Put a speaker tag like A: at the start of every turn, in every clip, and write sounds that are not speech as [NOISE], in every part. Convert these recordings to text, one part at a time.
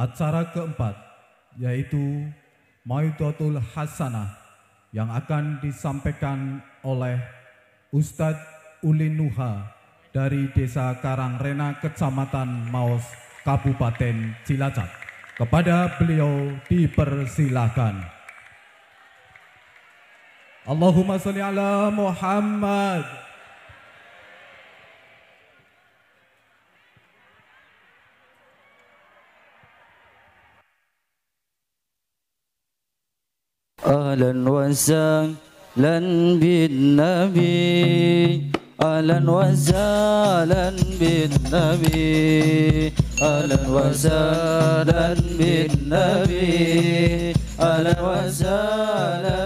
A: acara keempat yaitu Maidatul Hasanah yang akan disampaikan oleh Ustadz Ulinuha dari Desa Karangrena, Kecamatan Maos, Kabupaten Cilacap. Kepada beliau dipersilahkan. Allahumma salli ala Muhammad.
B: أهلا وسهلا بالنبي أهلا وسهلا بالنبي أهلا وسهلا بالنبي أهلا وسهلا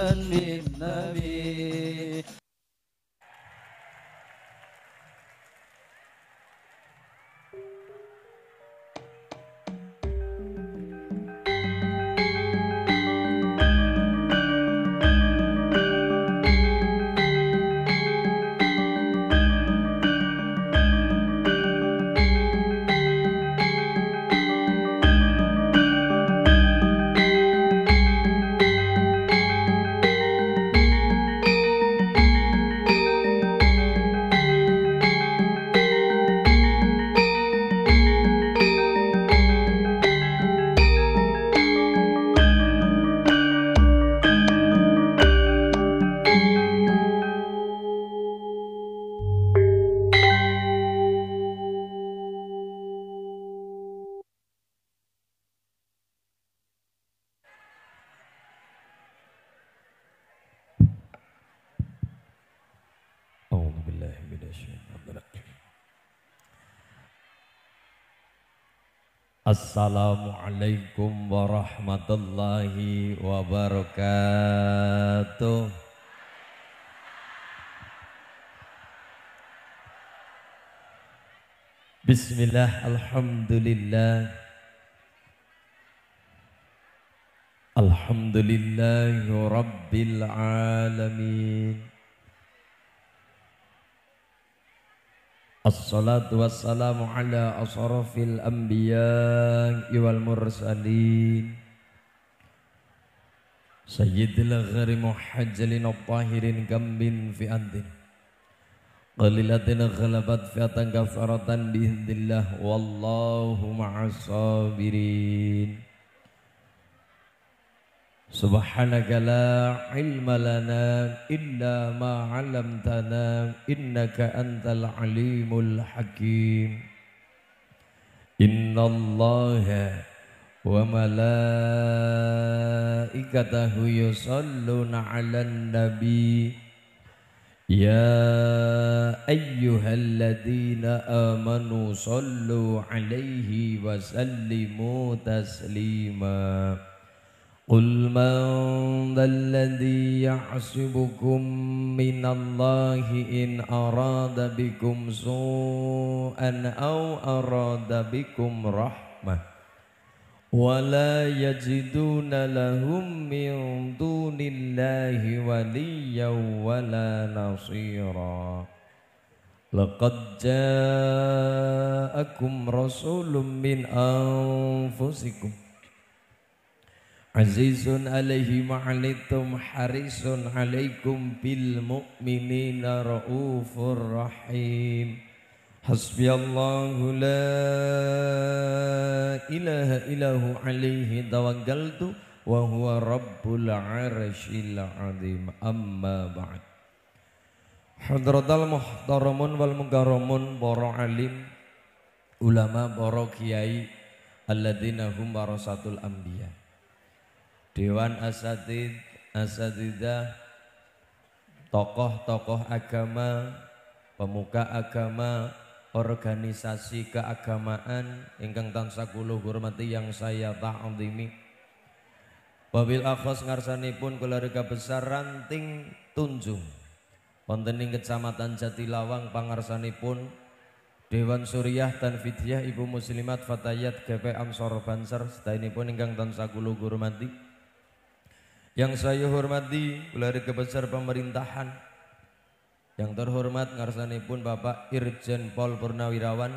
C: Assalamualaikum warahmatullahi wabarakatuh. Bismillah, alhamdulillah. Alhamdulillah, rabbil alamin. Assalatu wassalamu ala asrafil anbiya wal mursalin Sayyidil ghari muhajjalin al-tahirin gambin fi andin Qalilatin ghalabat fiatan kafaratan biiznillah Wallahu ma'asabirin سبحانك لا علم لنا إلا ما علمتنا إنك أنت العليم الحكيم إن الله وملائكته يصلون على النبي يا أيها الذين آمنوا صلوا عليه وسلموا تسليماً قل من ذا الذي يحسبكم من الله إن أراد بكم سوءا أو أراد بكم رحمة ولا يجدون لهم من دون الله وليا ولا نصيرا لقد جاءكم رسول من أنفسكم Azizun alaihi ma'alitum harisun alaikum bil mu'minina ra'ufur rahim Hasbi Allahu la ilaha ilahu alaihi tawakkaltu wa huwa rabbul arshil azim amma ba'd Hadratal muhtaramun wal mugaramun para alim ulama para kiai alladzina hum warasatul anbiya' Dewan Asatid, Asatidah, tokoh-tokoh agama, pemuka agama, organisasi keagamaan ingkang tansah kula hormati yang saya ta'zimi. Wabil akhos pun keluarga besar ranting tunjung. Pontening Kecamatan Jatilawang Pangarsani pun Dewan Suriah dan Fidyah Ibu Muslimat Fatayat GP Amsor Banser pun ingkang tansah kula hormati. Yang saya hormati ulari kebesar pemerintahan yang terhormat pun Bapak Irjen Pol Purnawirawan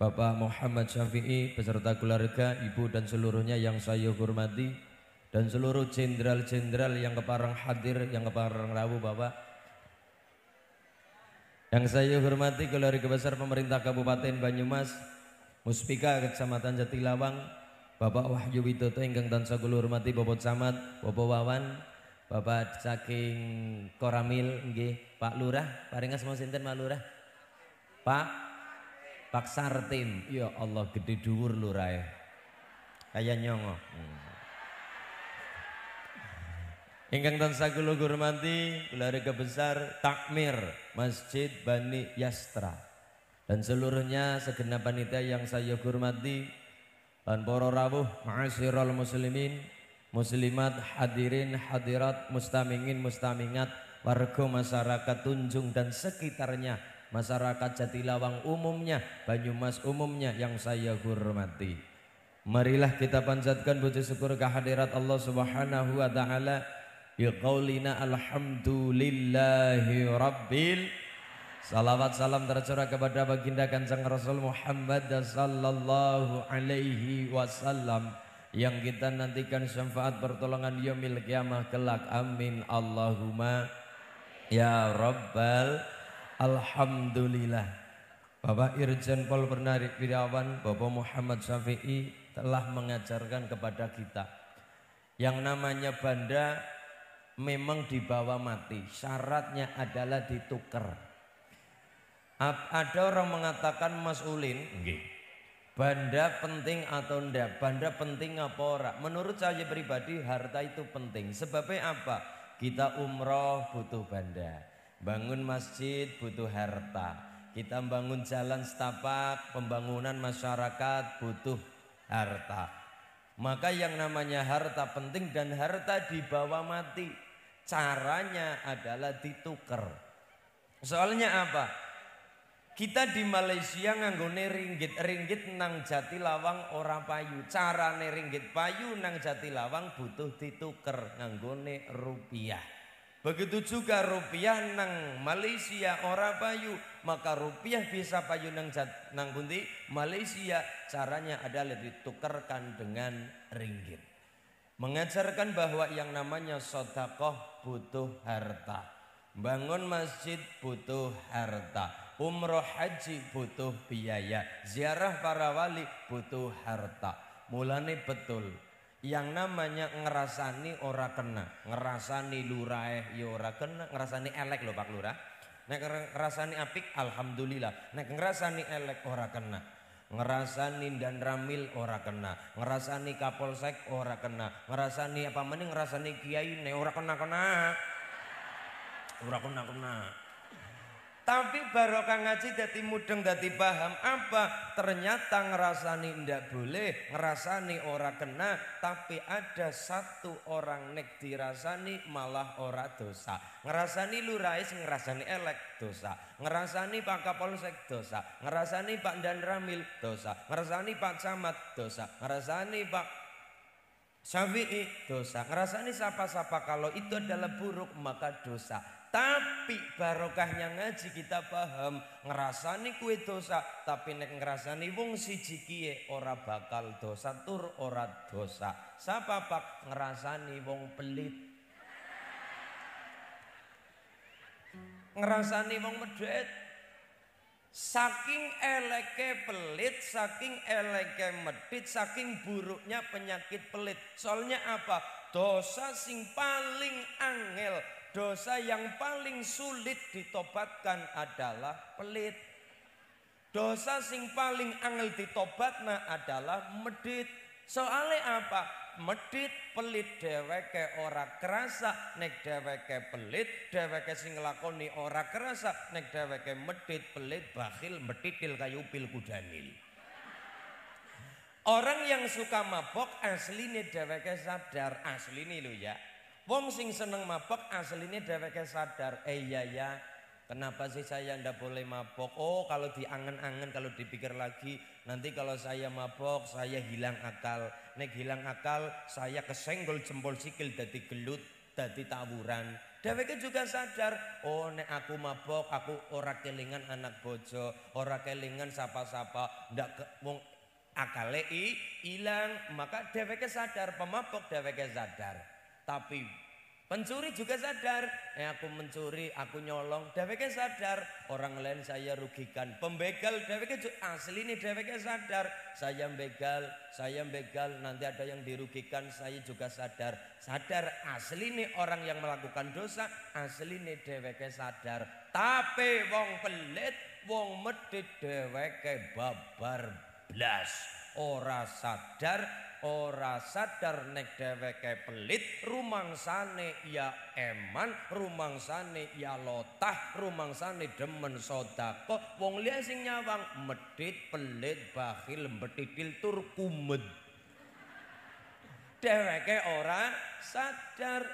C: Bapak Muhammad Syafi'i beserta keluarga, ibu dan seluruhnya yang saya hormati dan seluruh jenderal-jenderal yang keparang hadir, yang keparang rawu Bapak yang saya hormati keluarga besar pemerintah Kabupaten Banyumas Muspika Kecamatan Jatilawang Bapak Wahyu Widodo ingkang tansah kula hormati Bapak Camat, Bapak Wawan, Bapak saking Koramil nggih, Pak Lurah, paring asma sinten Pak Lurah? Pak Pak Sartim. Ya Allah gede dhuwur lurae. Kaya nyongo. Hmm. Ingkang tansah kula hormati, keluarga besar takmir Masjid Bani Yastra dan seluruhnya segenap panitia yang saya hormati dan para rawuh ma'asyiral muslimin muslimat hadirin hadirat mustamingin mustamingat warga masyarakat Tunjung dan sekitarnya masyarakat Jatilawang umumnya Banyumas umumnya yang saya hormati marilah kita panjatkan puji syukur kehadirat Allah Subhanahu wa taala biqaulina alhamdulillahi rabbil Salawat salam tercurah kepada baginda kanjeng Rasul Muhammad sallallahu alaihi wasallam yang kita nantikan syafaat pertolongan yaumil kiamah kelak. Amin Allahumma ya rabbal alhamdulillah. Bapak Irjen Pol Bernari Pirawan, Bapak Muhammad Syafi'i telah mengajarkan kepada kita yang namanya banda memang dibawa mati. Syaratnya adalah ditukar. Ada orang mengatakan Mas Ulin, okay. banda penting atau ndak? Banda penting apa ora? Menurut saya pribadi harta itu penting. Sebabnya apa? Kita umroh butuh banda, bangun masjid butuh harta. Kita bangun jalan setapak, pembangunan masyarakat butuh harta. Maka yang namanya harta penting dan harta dibawa mati. Caranya adalah ditukar. Soalnya apa? Kita di Malaysia nganggone ringgit-ringgit nang jati lawang ora payu. Carane ringgit payu nang jati lawang butuh dituker nganggone rupiah. Begitu juga rupiah nang Malaysia ora payu, maka rupiah bisa payu nang jat, nang bunti Malaysia. Caranya adalah ditukerkan dengan ringgit. Mengajarkan bahwa yang namanya sodakoh butuh harta. Bangun masjid butuh harta Umroh haji butuh biaya, ziarah para wali butuh harta. Mulane betul, yang namanya ngerasani ora kena, ngerasani lurah ya ora kena, ngerasani elek loh Pak Lurah. Nek ngerasani apik alhamdulillah, nek ngerasani elek ora kena. Ngerasani dan ramil ora kena, ngerasani kapolsek ora kena, ngerasani apa mending ngerasani kiai ne ora kena kena. Ora kena kena. Tapi barokah ngaji dadi mudeng dadi paham apa? Ternyata ngerasani ndak boleh, ngerasani ora kena, tapi ada satu orang nek dirasani malah ora dosa. Ngerasani lurais, ngerasani elek dosa. Ngerasani Pak Kapolsek dosa, ngerasani Pak Danramil dosa, ngerasani Pak Camat dosa, ngerasani Pak Syafi'i dosa Ngerasani siapa sapa kalau itu adalah buruk maka dosa tapi barokahnya ngaji kita paham ngerasani kue dosa, tapi nek ngerasani wong siji kiye ora bakal dosa tur ora dosa. Siapa pak ngerasani wong pelit. Ngerasani wong medhit. Saking eleke pelit, saking eleke medit, saking buruknya penyakit pelit. Soalnya apa? Dosa sing paling angel dosa yang paling sulit ditobatkan adalah pelit. Dosa sing paling angel ditobatna adalah medit. Soalnya apa? Medit pelit deweke ora kerasa nek deweke pelit deweke sing lakoni ora kerasa nek deweke medit pelit bakhil metitil kayu pil kudanil. Orang yang suka mabok aslinya deweke sadar aslinya lu ya. Wong sing seneng mabok aslinya dheweke sadar, eh iya, ya, kenapa sih saya ndak boleh mabok? Oh, kalau diangen-angen, kalau dipikir lagi, nanti kalau saya mabok, saya hilang akal. Nek hilang akal, saya kesenggol jempol sikil dadi gelut, dadi tawuran. Dheweke juga sadar, oh nek aku mabok, aku ora kelingan anak bojo, ora kelingan sapa-sapa, ndak ke, wong akale ilang, maka dheweke sadar, pemabok dheweke sadar. Tapi pencuri juga sadar, eh aku mencuri, aku nyolong, dheweke sadar, orang lain saya rugikan. Pembegal dheweke asli ini dheweke sadar, saya begal, saya begal, nanti ada yang dirugikan, saya juga sadar. Sadar asli ini orang yang melakukan dosa, asli ini dheweke sadar. Tapi wong pelit, wong medit dheweke babar blas, ora sadar ora sadar nek dheweke pelit rumangsane ya eman rumangsane ya lotah rumangsane demen sodako wong liya sing nyawang medit pelit bakhil mbetitil tur kumet dheweke ora sadar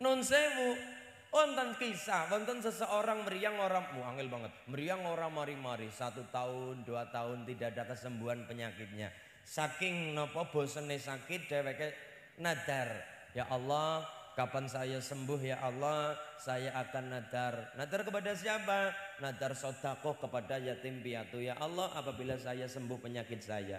C: nun sewu Wonten kisah, wonten seseorang meriang orang angel banget. Meriang orang mari-mari, satu tahun, dua tahun tidak ada kesembuhan penyakitnya. Saking nopo bosene sakit dheweke nadar, ya Allah, kapan saya sembuh ya Allah, saya akan nadar. Nadar kepada siapa? Nadar sodako kepada yatim piatu ya Allah apabila saya sembuh penyakit saya.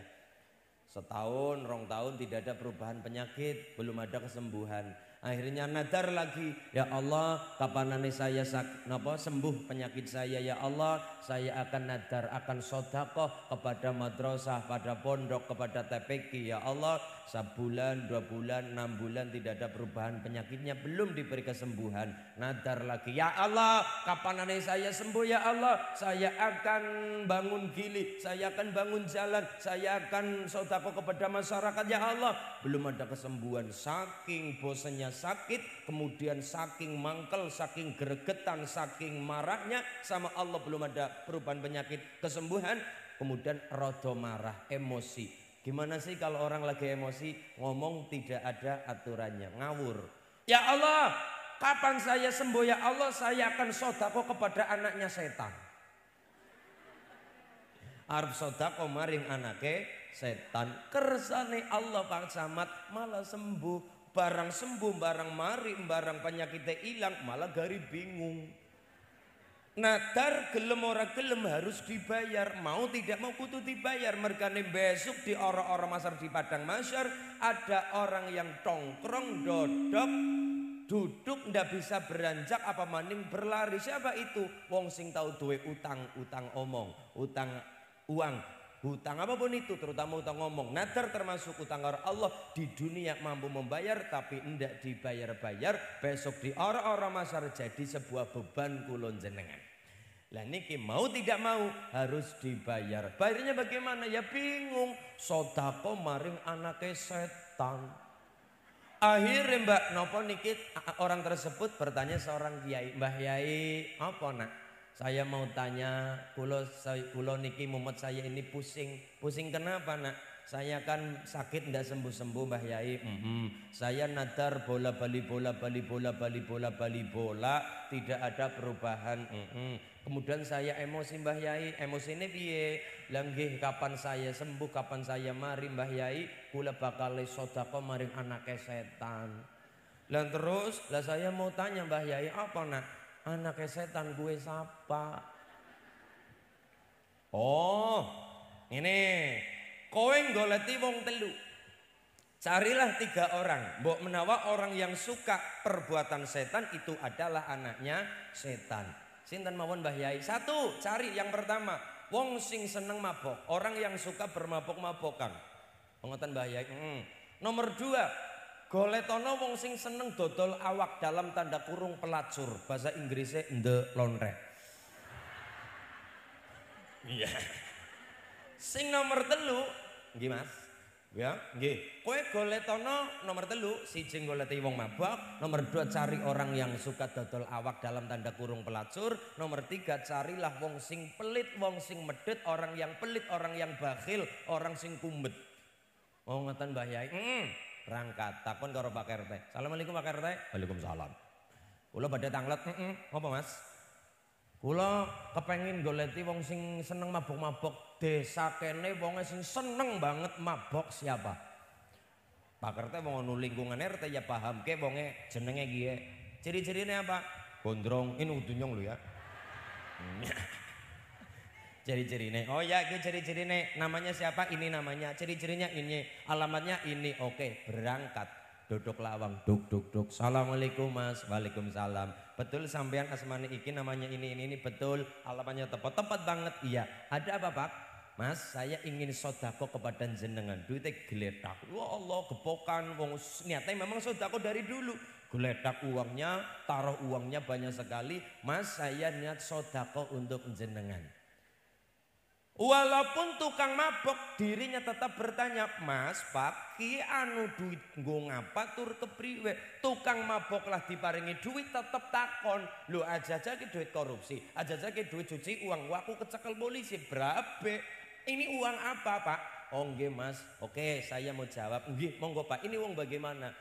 C: Setahun, rong tahun tidak ada perubahan penyakit, belum ada kesembuhan. Akhirnya nadar lagi, ya Allah, kapanane saya sak, napa sembuh penyakit saya ya Allah, saya akan nadar akan sodakoh kepada madrasah, pada pondok, kepada TPK ya Allah. Sebulan, dua bulan, enam bulan tidak ada perubahan penyakitnya belum diberi kesembuhan. Nadar lagi, ya Allah, kapanane saya sembuh ya Allah, saya akan bangun gili, saya akan bangun jalan, saya akan sodakoh kepada masyarakat ya Allah. Belum ada kesembuhan, saking bosannya sakit, kemudian saking mangkel, saking gregetan, saking marahnya sama Allah belum ada perubahan penyakit kesembuhan, kemudian rodo marah, emosi. Gimana sih kalau orang lagi emosi ngomong tidak ada aturannya, ngawur. Ya Allah, kapan saya sembuh ya Allah, saya akan sodako kepada anaknya setan. Arab sodako maring anaknya setan kersane Allah Pak Samad malah sembuh Barang sembuh, barang mari, barang penyakitnya hilang, malah gari bingung. Nadar gelem ora gelem harus dibayar Mau tidak mau kutu dibayar Mergane besok di orang-orang masar di padang masyar Ada orang yang tongkrong dodok Duduk ndak bisa beranjak apa maning berlari Siapa itu? Wong sing tahu duwe utang Utang omong Utang uang hutang apapun itu terutama hutang ngomong nazar termasuk hutang orang Allah di dunia mampu membayar tapi tidak dibayar-bayar besok di orang-orang masar jadi sebuah beban kulon jenengan lah niki mau tidak mau harus dibayar bayarnya bagaimana ya bingung sodako maring anaknya setan Akhirnya mbak nopo niki orang tersebut bertanya seorang kiai mbah kiai apa nak saya mau tanya, kulo kulo niki mumet saya ini pusing. Pusing kenapa, Nak? Saya kan sakit ndak sembuh-sembuh Mbah Yai. Mm -hmm. Saya nadar bola bali bola bali bola bali bola bali bola tidak ada perubahan. Mm -hmm. Kemudian saya emosi Mbah Yai, emosi ini piye? Langgih kapan saya sembuh, kapan saya mari Mbah Yai, kula bakal sedekah maring anak setan. Dan terus lah saya mau tanya Mbah Yai apa nak? Anaknya setan gue sapa. Oh, ini kowe goleti wong telu. Carilah tiga orang. Mbok menawa orang yang suka perbuatan setan itu adalah anaknya setan. Sinten mawon Mbah Yai. Satu, cari yang pertama. Wong sing seneng mabok. Orang yang suka bermabok-mabokan. Pengetan Mbah Yai. Hmm. Nomor dua, Goletono wong sing seneng dodol awak dalam tanda kurung pelacur bahasa Inggrisnya the laundry. Iya. Sing nomor telu, nggih Mas. Ya, nggih. Kowe goletono nomor telu, si siji goleti wong mabok, nomor dua cari orang yang suka dodol awak dalam tanda kurung pelacur, nomor tiga carilah wong sing pelit, wong sing medet orang yang pelit, orang yang bakhil, orang sing kumbet. Oh ngatan bahaya. Hmm berangkat takon karo Pak RT. Assalamualaikum Pak RT. Waalaikumsalam. Kula badhe tanglet, heeh, apa Mas? Kula kepengin goleti wong sing seneng mabok-mabok. Desa kene wonge sing seneng banget mabok siapa? Pak RT wong ono lingkungan RT ya paham ke wonge jenenge piye. Ciri-cirine apa? Gondrong, ini udunyong lu ya. [LAUGHS] ciri-ciri nih. Oh ya, gue ciri-ciri nih. Namanya siapa? Ini namanya. Ciri-cirinya ini. Alamatnya ini. Oke, berangkat. Duduk lawang, duk duk duk. Assalamualaikum mas, waalaikumsalam. Betul sampean asmani iki namanya ini ini ini betul. Alamatnya tepat tepat banget. Iya. Ada apa pak? Mas, saya ingin sodako kepada jenengan. Duitnya geledak. Ya Allah, gepokan. Wong niatnya memang sodako dari dulu. Geledak uangnya, taruh uangnya banyak sekali. Mas, saya niat sodako untuk jenengan. Walaupun tukang mabok dirinya tetap bertanya, Mas, Pak, ki anu duit nggo ngapa tur kepriwe? Tukang mabok lah diparingi duit tetap takon. Lu aja aja ki duit korupsi, aja aja ki duit cuci uang. Waku kecekel polisi berabe. Ini uang apa, Pak? Oh Mas. Oke, saya mau jawab. Nggih, monggo, Pak. Ini uang bagaimana?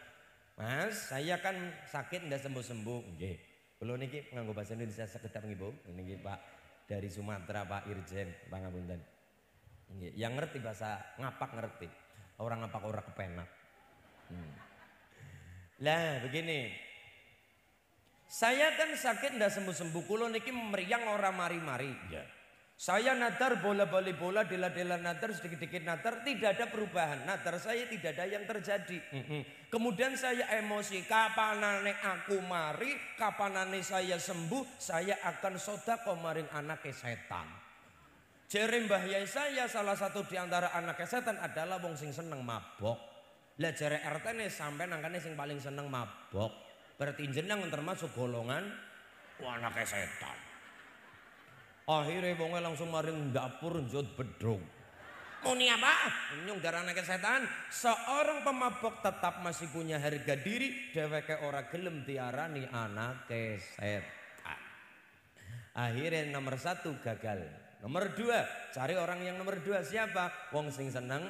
C: Mas, saya kan sakit ndak sembuh-sembuh. Nggih. Belum niki nganggo bahasa Indonesia sekedar ngibu. Niki, Pak dari Sumatera Pak Irjen Bang Abundan. Yang ngerti bahasa ngapak ngerti. Orang ngapak orang kepenak. Hmm. Lah begini. Saya kan sakit ndak sembuh-sembuh kulo niki meriang orang mari-mari. Yeah. Saya natar bola-bola-bola, dela-dela natar, sedikit-sedikit natar, tidak ada perubahan. Natar saya tidak ada yang terjadi. Kemudian saya emosi, kapanane aku mari, kapanane saya sembuh, saya akan soda komaring anak setan. Jere Mbah saya salah satu di antara anak setan adalah wong sing seneng mabok. Lah jere RT ne sampean angkane sing paling seneng mabok. Berarti jenengan termasuk golongan anak setan. Akhirnya wonge langsung maring dapur jod bedog. Muni apa? Nyung daranake setan. Seorang pemabok tetap masih punya harga diri. Dheweke ora gelem diarani ke setan. Akhirnya nomor satu gagal. Nomor dua, cari orang yang nomor dua siapa? Wong sing seneng.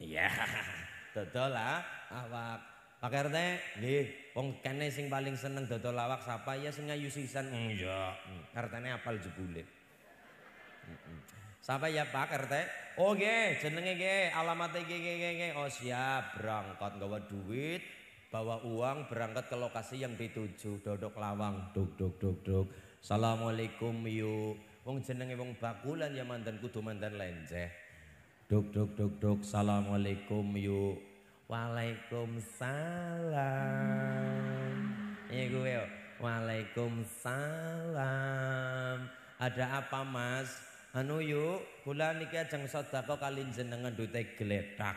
C: Iya, yeah. [LAUGHS] lah awak Pak RT, nggih, wong kene sing paling seneng dodol lawak sapa ya sing ayu sisan. Iya, RT-ne apal jebule. Sapa ya Pak RT? Oh nggih, jenenge nggih, alamate nggih nggih nggih. Oh siap, berangkat gawa duit, bawa uang berangkat ke lokasi yang dituju dodok lawang duk duk duk duk Assalamualaikum yu, wong jenenge wong bakulan ya mantan kudu mantan lenceh duk duk duk duk Assalamualaikum yuk Waalaikumsalam. Iya gue, Waalaikumsalam. Ada apa Mas? Anu yuk, kula niki ajeng sedekah kali jenengan dute gletak.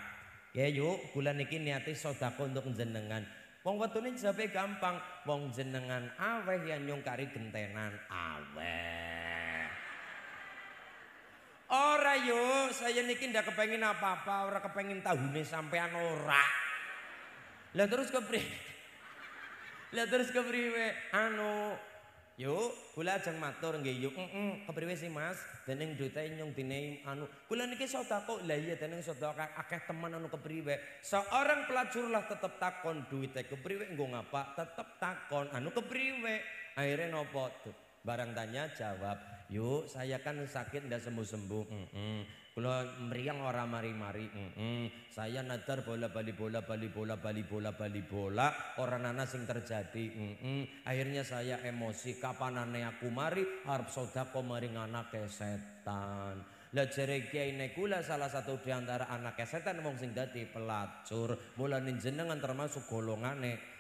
C: Ya yuk, kula niki niati sedekah untuk jenengan. Wong wetune jawabe gampang, wong jenengan aweh yang nyungkari gentenan aweh. Ora yo, saya niki ndak kepengin apa-apa, ora kepengin tahune sampean ora. Lah terus kepri? [LAUGHS] Lah terus kepri we? Anu, yuk, kula ajeng matur nggih yuk. Heeh, mm -mm. sih Mas? Dening dute nyung dine anu. Kula niki kok, lah iya dening sedekah akeh teman anu kepri we. Seorang pelacur lah tetep takon duite kepri we nggo ngapa? Tetep takon anu kepri we. Akhire nopo? Barang tanya jawab. yuk saya kan sakit ndak sembuh-sembuh mm -mm. Kula meriang orang mari-mari. Mm Saya nadar bola bali bola bali bola bali bola bali bola Orang nana sing terjadi. Mm Akhirnya saya emosi Kapan aneh aku mari harap sodako maring anak kesetan. Lah jere kiai kula salah satu di antara anak kesetan wong sing dadi pelacur. Mulane jenengan termasuk golongane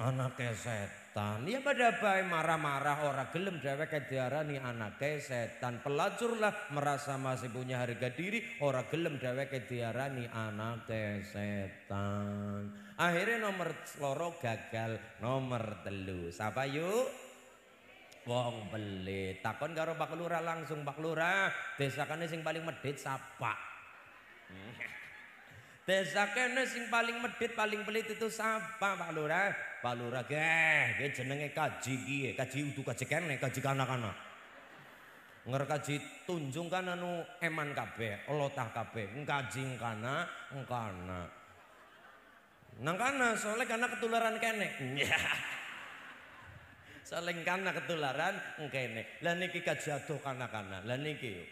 C: anake setan. Ya pada baik marah-marah orang gelem dheweke diarani anake setan. Pelacur lah merasa masih punya harga diri orang gelem dheweke diarani anake setan. Akhirnya nomor loro gagal, nomor telu. siapa yuk? Wong beli Takon karo Pak Lurah langsung Pak Lurah, kan sing paling medit sapa. Desa kene sing paling medit paling pelit itu sampah Pak palura Pak Lurah ge, ge jenenge kaji piye? Kaji udu kaji kene, kaji kanak-kanak. Nger kaji tunjung kan anu eman kabeh, olotah kabeh. ngkaji kana, kana. Nang kana soalnya kana ketularan kene. saling [LAUGHS] kana ketularan kene. Lah niki kaji adoh kana-kana. Lah niki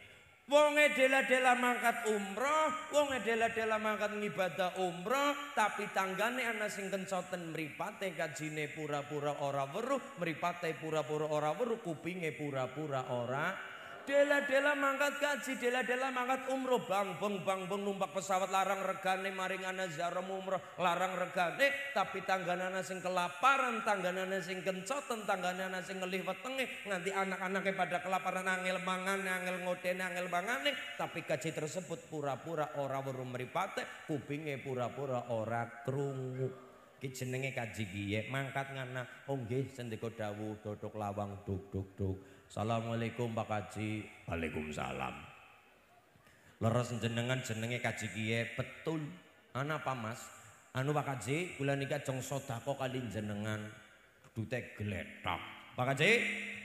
C: Wonge dela-dela mangkat umroh, wonge dela-dela mangkat ngibadah umroh, tapi tanggane ana sing kencoten mripate kajine pura-pura ora weruh, mripate pura-pura ora weruh, kupinge pura-pura ora. Weru. Dela-dela mangkat kaji, dela-dela mangkat umroh bang bang bang bang numpak pesawat larang regane maring ana jarum umroh larang regane tapi tangganana sing kelaparan, tangganana sing kencoten, tangganana sing ngelih wetenge nganti anak-anaknya pada kelaparan angel mangan, angel ngodene, angel mangane tapi kaji tersebut pura-pura ora weruh mripate, kupinge pura-pura ora krungu. Ki jenenge kaji kiye mangkat ngana. Oh nggih sendika dawuh dodok lawang duk duk duk. Assalamualaikum Pak Haji. Waalaikumsalam. Leres jenengan jenenge Kaji Kie betul. Ana apa Mas? Anu Pak Haji, kula nikah jeng sodako kali jenengan. Dute geletak. Pak Haji,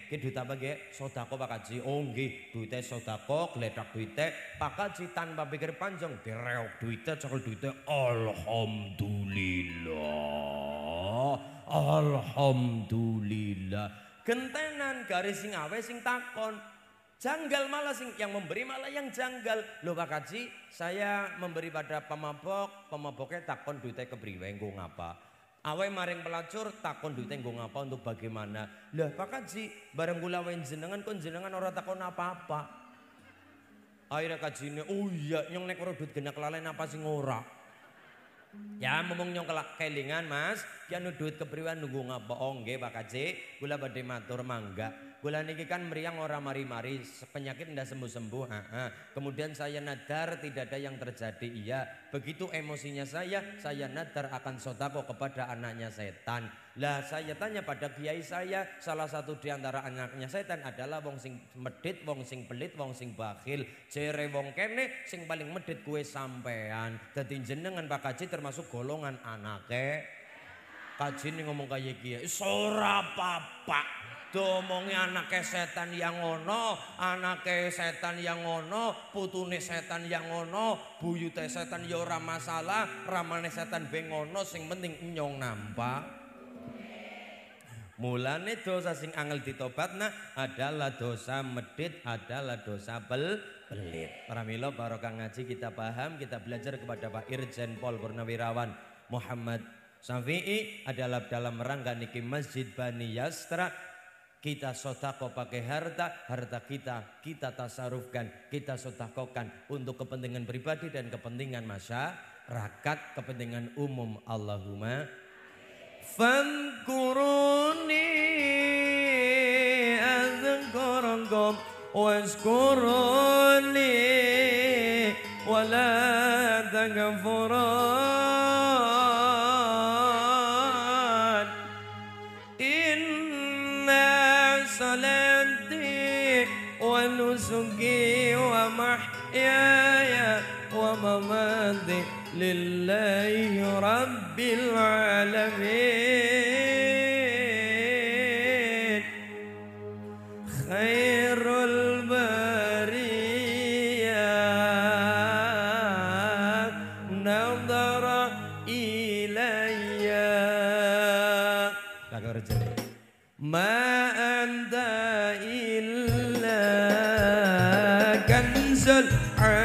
C: ki duit apa nggih? Sodako Pak Haji. Oh nggih, duite sodako, geletak duite. Pak Haji tanpa pikir panjang direok duite, cokel duite. Alhamdulillah. Alhamdulillah gentenan garis sing awe sing takon janggal malah sing yang memberi malah yang janggal lho Pak Kaji saya memberi pada pemabok pemaboknya takon duitnya kebriwe nggo ngapa Awe maring pelacur takon duitnya nggo ngapa untuk bagaimana lah Pak Kaji bareng gula kula jenengan kon jenengan ora takon apa-apa akhirnya kajine oh iya nyong nek duit genak lalen apa sing ngora? Ya memungnyong kelak kelingan mas, dia ya, nudut kepriwan nunggu ngapa oh, nggih Pak Kaji, gula badhe matur mangga bulan niki kan meriang orang mari-mari penyakit ndak sembuh-sembuh kemudian saya nadar tidak ada yang terjadi iya begitu emosinya saya saya nadar akan sotako kepada anaknya setan lah saya tanya pada kiai saya salah satu di antara anaknya setan adalah wong sing medit wong sing pelit wong sing bakhil jere wong kene sing paling medit kue sampean dadi jenengan Pak Kaji termasuk golongan anake Kaji ngomong kayak kiai sora papa diomongi anake setan yang ono anake setan yang ono putune setan yang ono buyute setan ya ora masalah ramane setan bengono sing penting nyong nampak Mulane dosa sing angel ditobatna adalah dosa medit, adalah dosa bel belit. Para milo barokah ngaji kita paham, kita belajar kepada Pak Irjen Pol Purnawirawan Muhammad Syafi'i adalah dalam rangka niki Masjid Bani Yastra kita sotako pakai harta, harta kita kita tasarufkan, kita sotakokan untuk kepentingan pribadi dan kepentingan masyarakat, kepentingan umum. Allahumma Fankuruni azkurkum waskuruni wala tagfuruni الصمد لله رب العالمين خير
B: البريات
C: نظر إلي ما أنت إلا كنز العالمين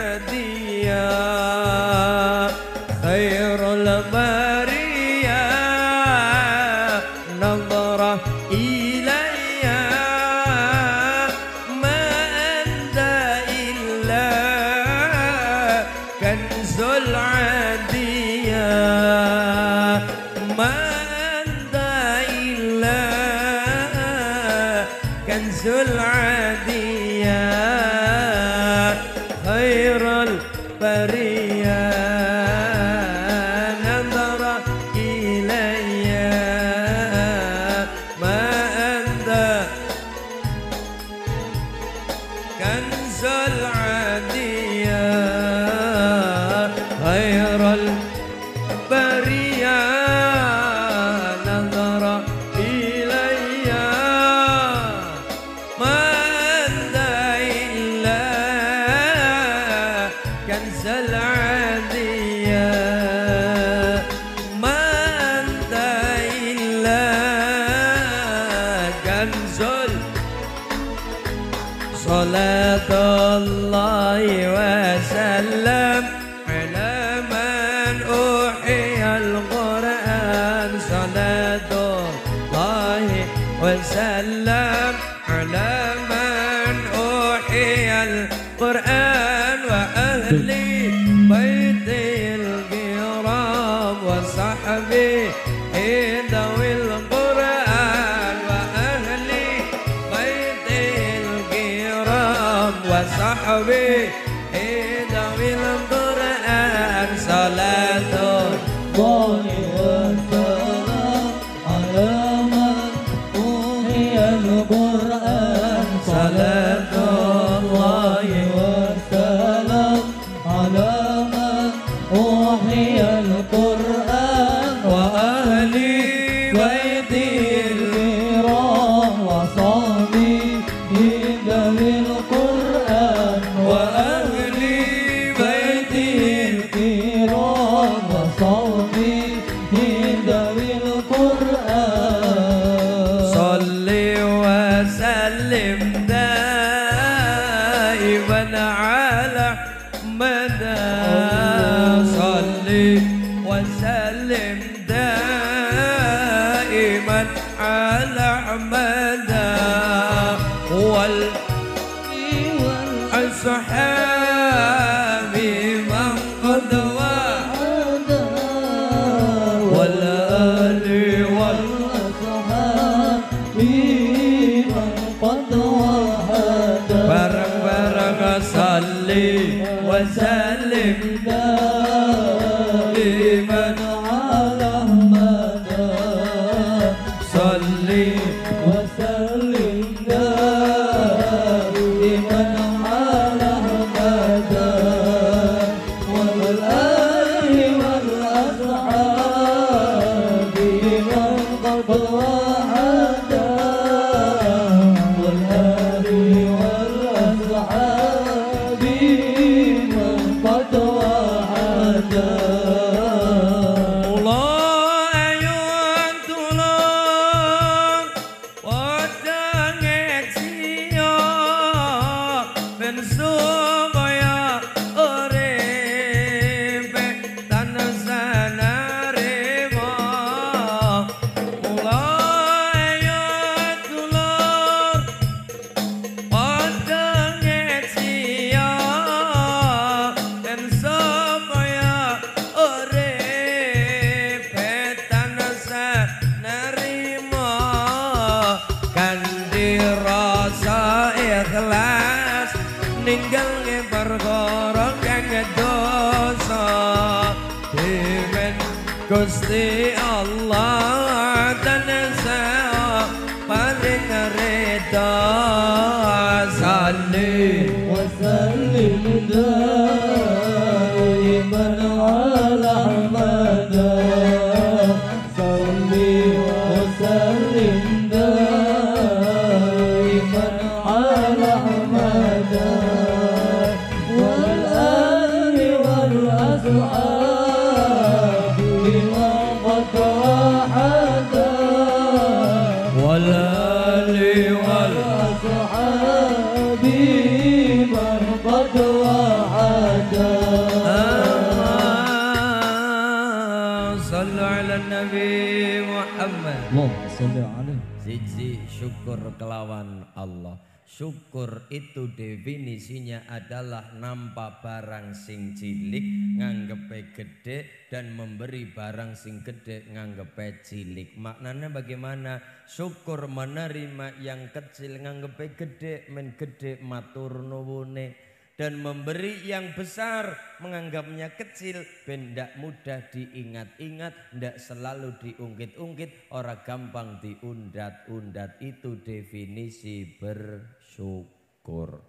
C: barangnya gede dan memberi barang sing gede nganggepe cilik maknanya bagaimana syukur menerima yang kecil nganggepe gede men gede matur nuwune dan memberi yang besar menganggapnya kecil benda mudah diingat-ingat ndak selalu diungkit-ungkit orang gampang diundat-undat itu definisi bersyukur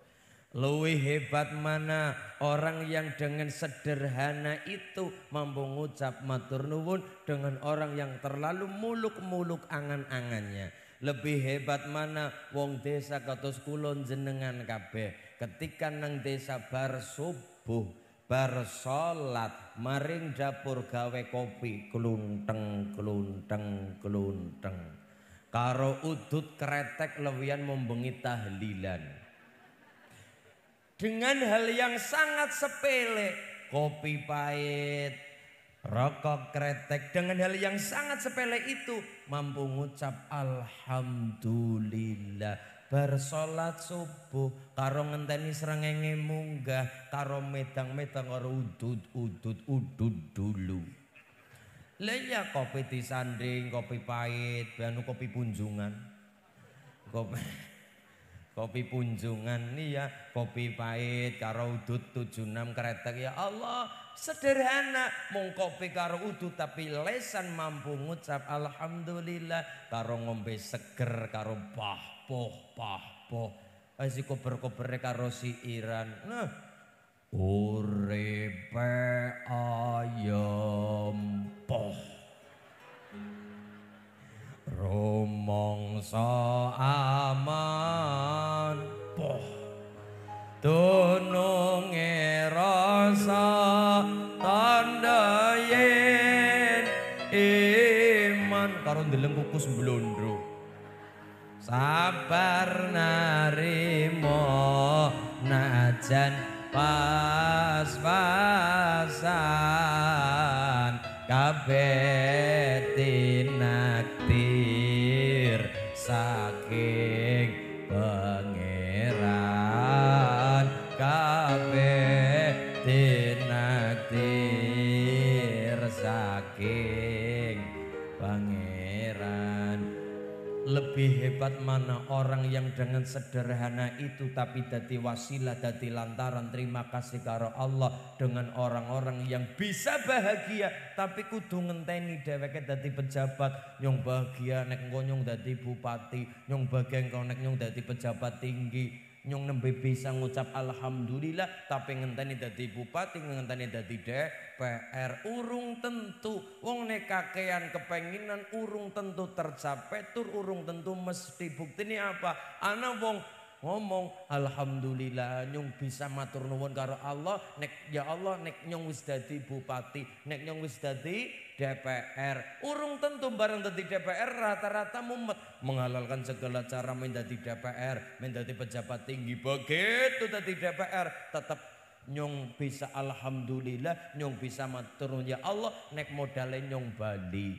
C: lebih hebat mana orang yang dengan sederhana itu mampu mengucap matur nuwun dengan orang yang terlalu muluk-muluk angan-angannya. Lebih hebat mana wong desa kados kulon jenengan kabeh. Ketika nang desa bar subuh, bar salat, maring dapur gawe kopi klunteng klunteng klunteng. Karo udut kretek lewian membengi tahlilan dengan hal yang sangat sepele kopi pahit rokok kretek dengan hal yang sangat sepele itu mampu mengucap alhamdulillah bersolat subuh karo ngenteni serengenge munggah karo medang-medang karo udut udut udut dulu lainnya kopi disanding kopi pahit dan kopi punjungan kopi kopi punjungan nih ya kopi pahit karo udut 76 kereta. ya Allah sederhana mung kopi karo udut tapi lesan mampu ngucap alhamdulillah karo ngombe seger karo pah poh pah poh eh, si koper koper karo si Iran nah uripe ayam poh rumangsa aman poh tununge rasa tanda yen iman karo ndeleng kukus blondro sabar narimo najan pas-pasan kabeh mana orang yang dengan sederhana itu tapi dati wasilah dati lantaran terima kasih karo Allah dengan orang-orang yang bisa bahagia tapi kudu ngenteni dheweke dati pejabat nyong bahagia nek ngonyong nyong dati bupati nyong bahagia nek nyong dati pejabat tinggi nyong nembe bisa ngucap alhamdulillah tapi ngenteni dadi bupati ngenteni dadi DPR urung tentu wong nek kakean kepenginan urung tentu tercapai tur urung tentu mesti buktine apa ana wong ngomong alhamdulillah nyung bisa matur nuwun karo Allah nek ya Allah nek nyung wis dadi bupati nek nyung wis dadi DPR. Urung tentu bareng dadi DPR rata-rata mumet menghalalkan segala cara menjadi DPR, menjadi pejabat tinggi. Begitu dadi DPR tetap nyong bisa alhamdulillah, nyong bisa maturun ya Allah, nek modalnya nyong Bali.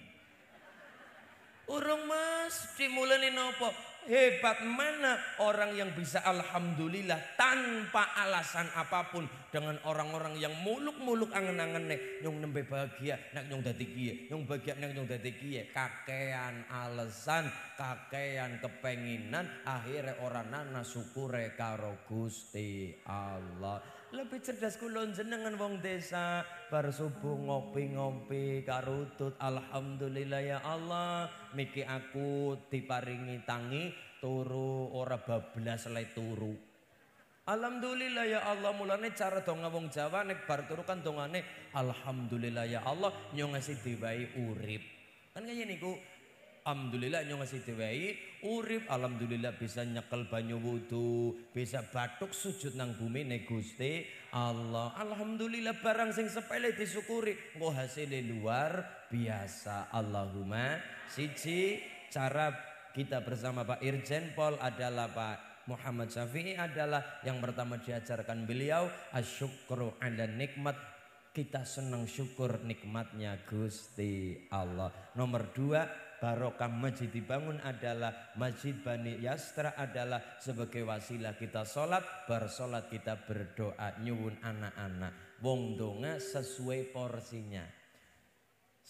C: Urung Mas, dimulai nopo? Hebat mana orang yang bisa alhamdulillah tanpa alasan apapun dengan orang-orang yang muluk-muluk angen-angen nek nyong nembe bahagia nak nyong dadi kiye, nyong bahagia nak nyong dadi kiye. Kakean alasan, kakean kepenginan akhirnya orang nana syukure karo Gusti Allah lebih cerdas kulon jenengan wong desa bar subuh ngopi-ngopi karutut alhamdulillah ya Allah miki aku diparingi tangi turu ora bablas le turu Alhamdulillah ya Allah mulane cara donga wong Jawa nek bar turu kan dongane alhamdulillah ya Allah nyong ngasih diwai urip kan kaya niku Alhamdulillah nyong ngasih diwai urip alhamdulillah bisa nyekel banyu wudhu bisa batuk sujud nang bumi negusti Allah alhamdulillah barang sing sepele disyukuri Ngoh hasilnya luar biasa Allahumma siji cara kita bersama Pak Irjen Pol adalah Pak Muhammad Syafi'i adalah yang pertama diajarkan beliau asyukru ala nikmat kita senang syukur nikmatnya Gusti Allah. Nomor dua barokah masjid dibangun adalah masjid Bani Yastra adalah sebagai wasilah kita sholat bersolat kita berdoa nyuwun anak-anak wong donga sesuai porsinya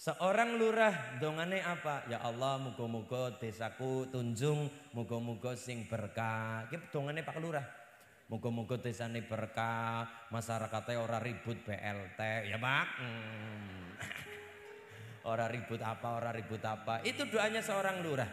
C: Seorang lurah dongane apa? Ya Allah mugo mugo desaku tunjung, mugo mugo sing berkah. Ki dongane Pak Lurah. mugo muga desane berkah, masyarakatnya ora ribut BLT, ya Pak. Hmm. Orang ribut apa, orang ribut apa. Itu doanya seorang lurah.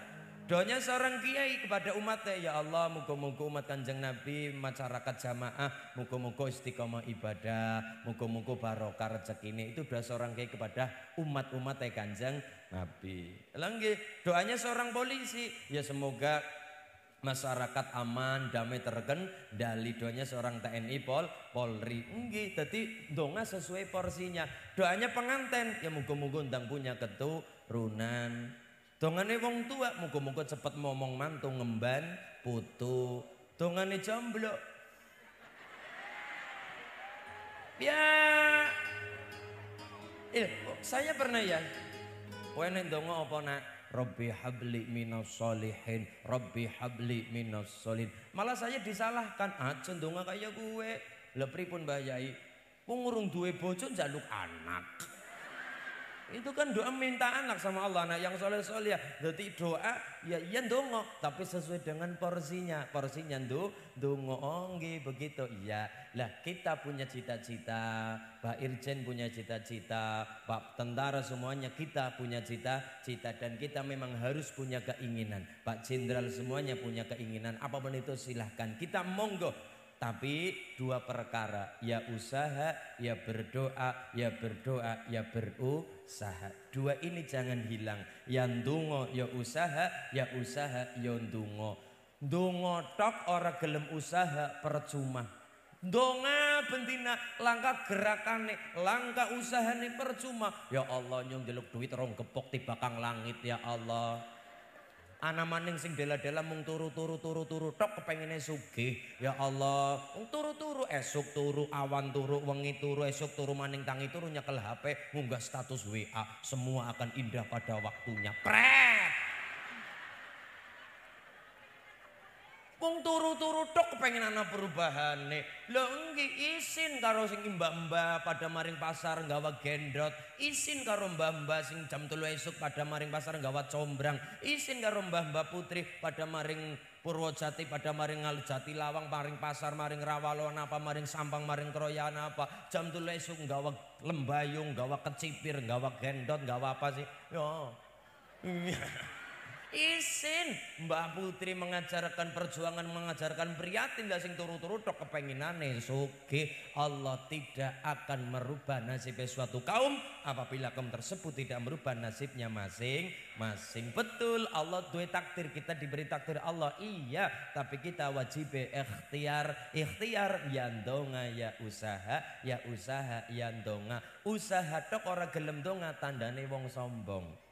C: Doanya seorang kiai kepada umatnya. Ya Allah, muka-muka umat kanjeng Nabi, masyarakat jamaah, muka-muka istiqomah ibadah, muka-muka barokah rezeki ini. Itu doa seorang kiai kepada umat umatnya kanjeng Nabi. Lagi doanya seorang polisi. Ya semoga masyarakat aman damai dari doanya seorang TNI Pol Polri enggih tadi doa sesuai porsinya doanya penganten ya mugo-mugo undang punya keturunan dongane wong tua mugo-mugo cepet ngomong mantu ngemban putu dongane jomblo ya eh, oh, saya pernah ya Wene dongo apa nak Rabbi habli minas solihin Rabbi habli minas solihin malah saya disalahkan aja ah, ndonga kaya gue Lepri pun bayai Pengurung wong urung duwe bojo anak itu kan doa minta anak sama Allah anak yang soleh soleh ya. jadi doa ya iya dongo tapi sesuai dengan porsinya porsinya do dongo oh, begitu iya lah kita punya cita-cita, Pak Irjen punya cita-cita, Pak Tentara semuanya kita punya cita-cita dan kita memang harus punya keinginan. Pak Jenderal semuanya punya keinginan, apapun itu silahkan. Kita monggo tapi dua perkara ya usaha ya berdoa ya berdoa ya berusaha dua ini jangan hilang yang dungo, ya usaha ya usaha ya dungo. Dungo tok ora gelem usaha percuma Donga bentina langkah gerakane, langkah usahane percuma. Ya Allah nyong jeluk duit rong gepok di kang langit ya Allah. Ana maning sing dela-dela mung turu-turu turu-turu tok kepengine sugih. Ya Allah, turu-turu esuk turu awan turu wengi turu esuk turu maning tangi turu nyekel HP, ngunggah status WA, semua akan indah pada waktunya. Pret. Kung turu-turu tok kepengin ana perubahane. Lho nggih isin karo sing mbak-mbak pada maring pasar nggawa gendot. Isin karo mbak-mbak sing jam 3 esuk pada maring pasar nggawa combrang. Isin karo mbak-mbak putri pada maring Purwojati pada maring Ngaljati Lawang maring pasar maring Rawalon apa maring Sampang maring Kroyan apa jam 3 esuk nggawa lembayung, nggawa kecipir, nggawa gendot, nggawa apa sih? Yo. Ya. [LAUGHS] isin Mbak Putri mengajarkan perjuangan mengajarkan priatin lah sing turu-turu tok kepenginane sugih Allah tidak akan merubah nasib suatu kaum apabila kaum tersebut tidak merubah nasibnya masing-masing betul Allah duwe takdir kita diberi takdir Allah iya tapi kita wajib ikhtiar ikhtiar yandonga ya usaha ya usaha yandonga usaha tok ora gelem donga tandane wong sombong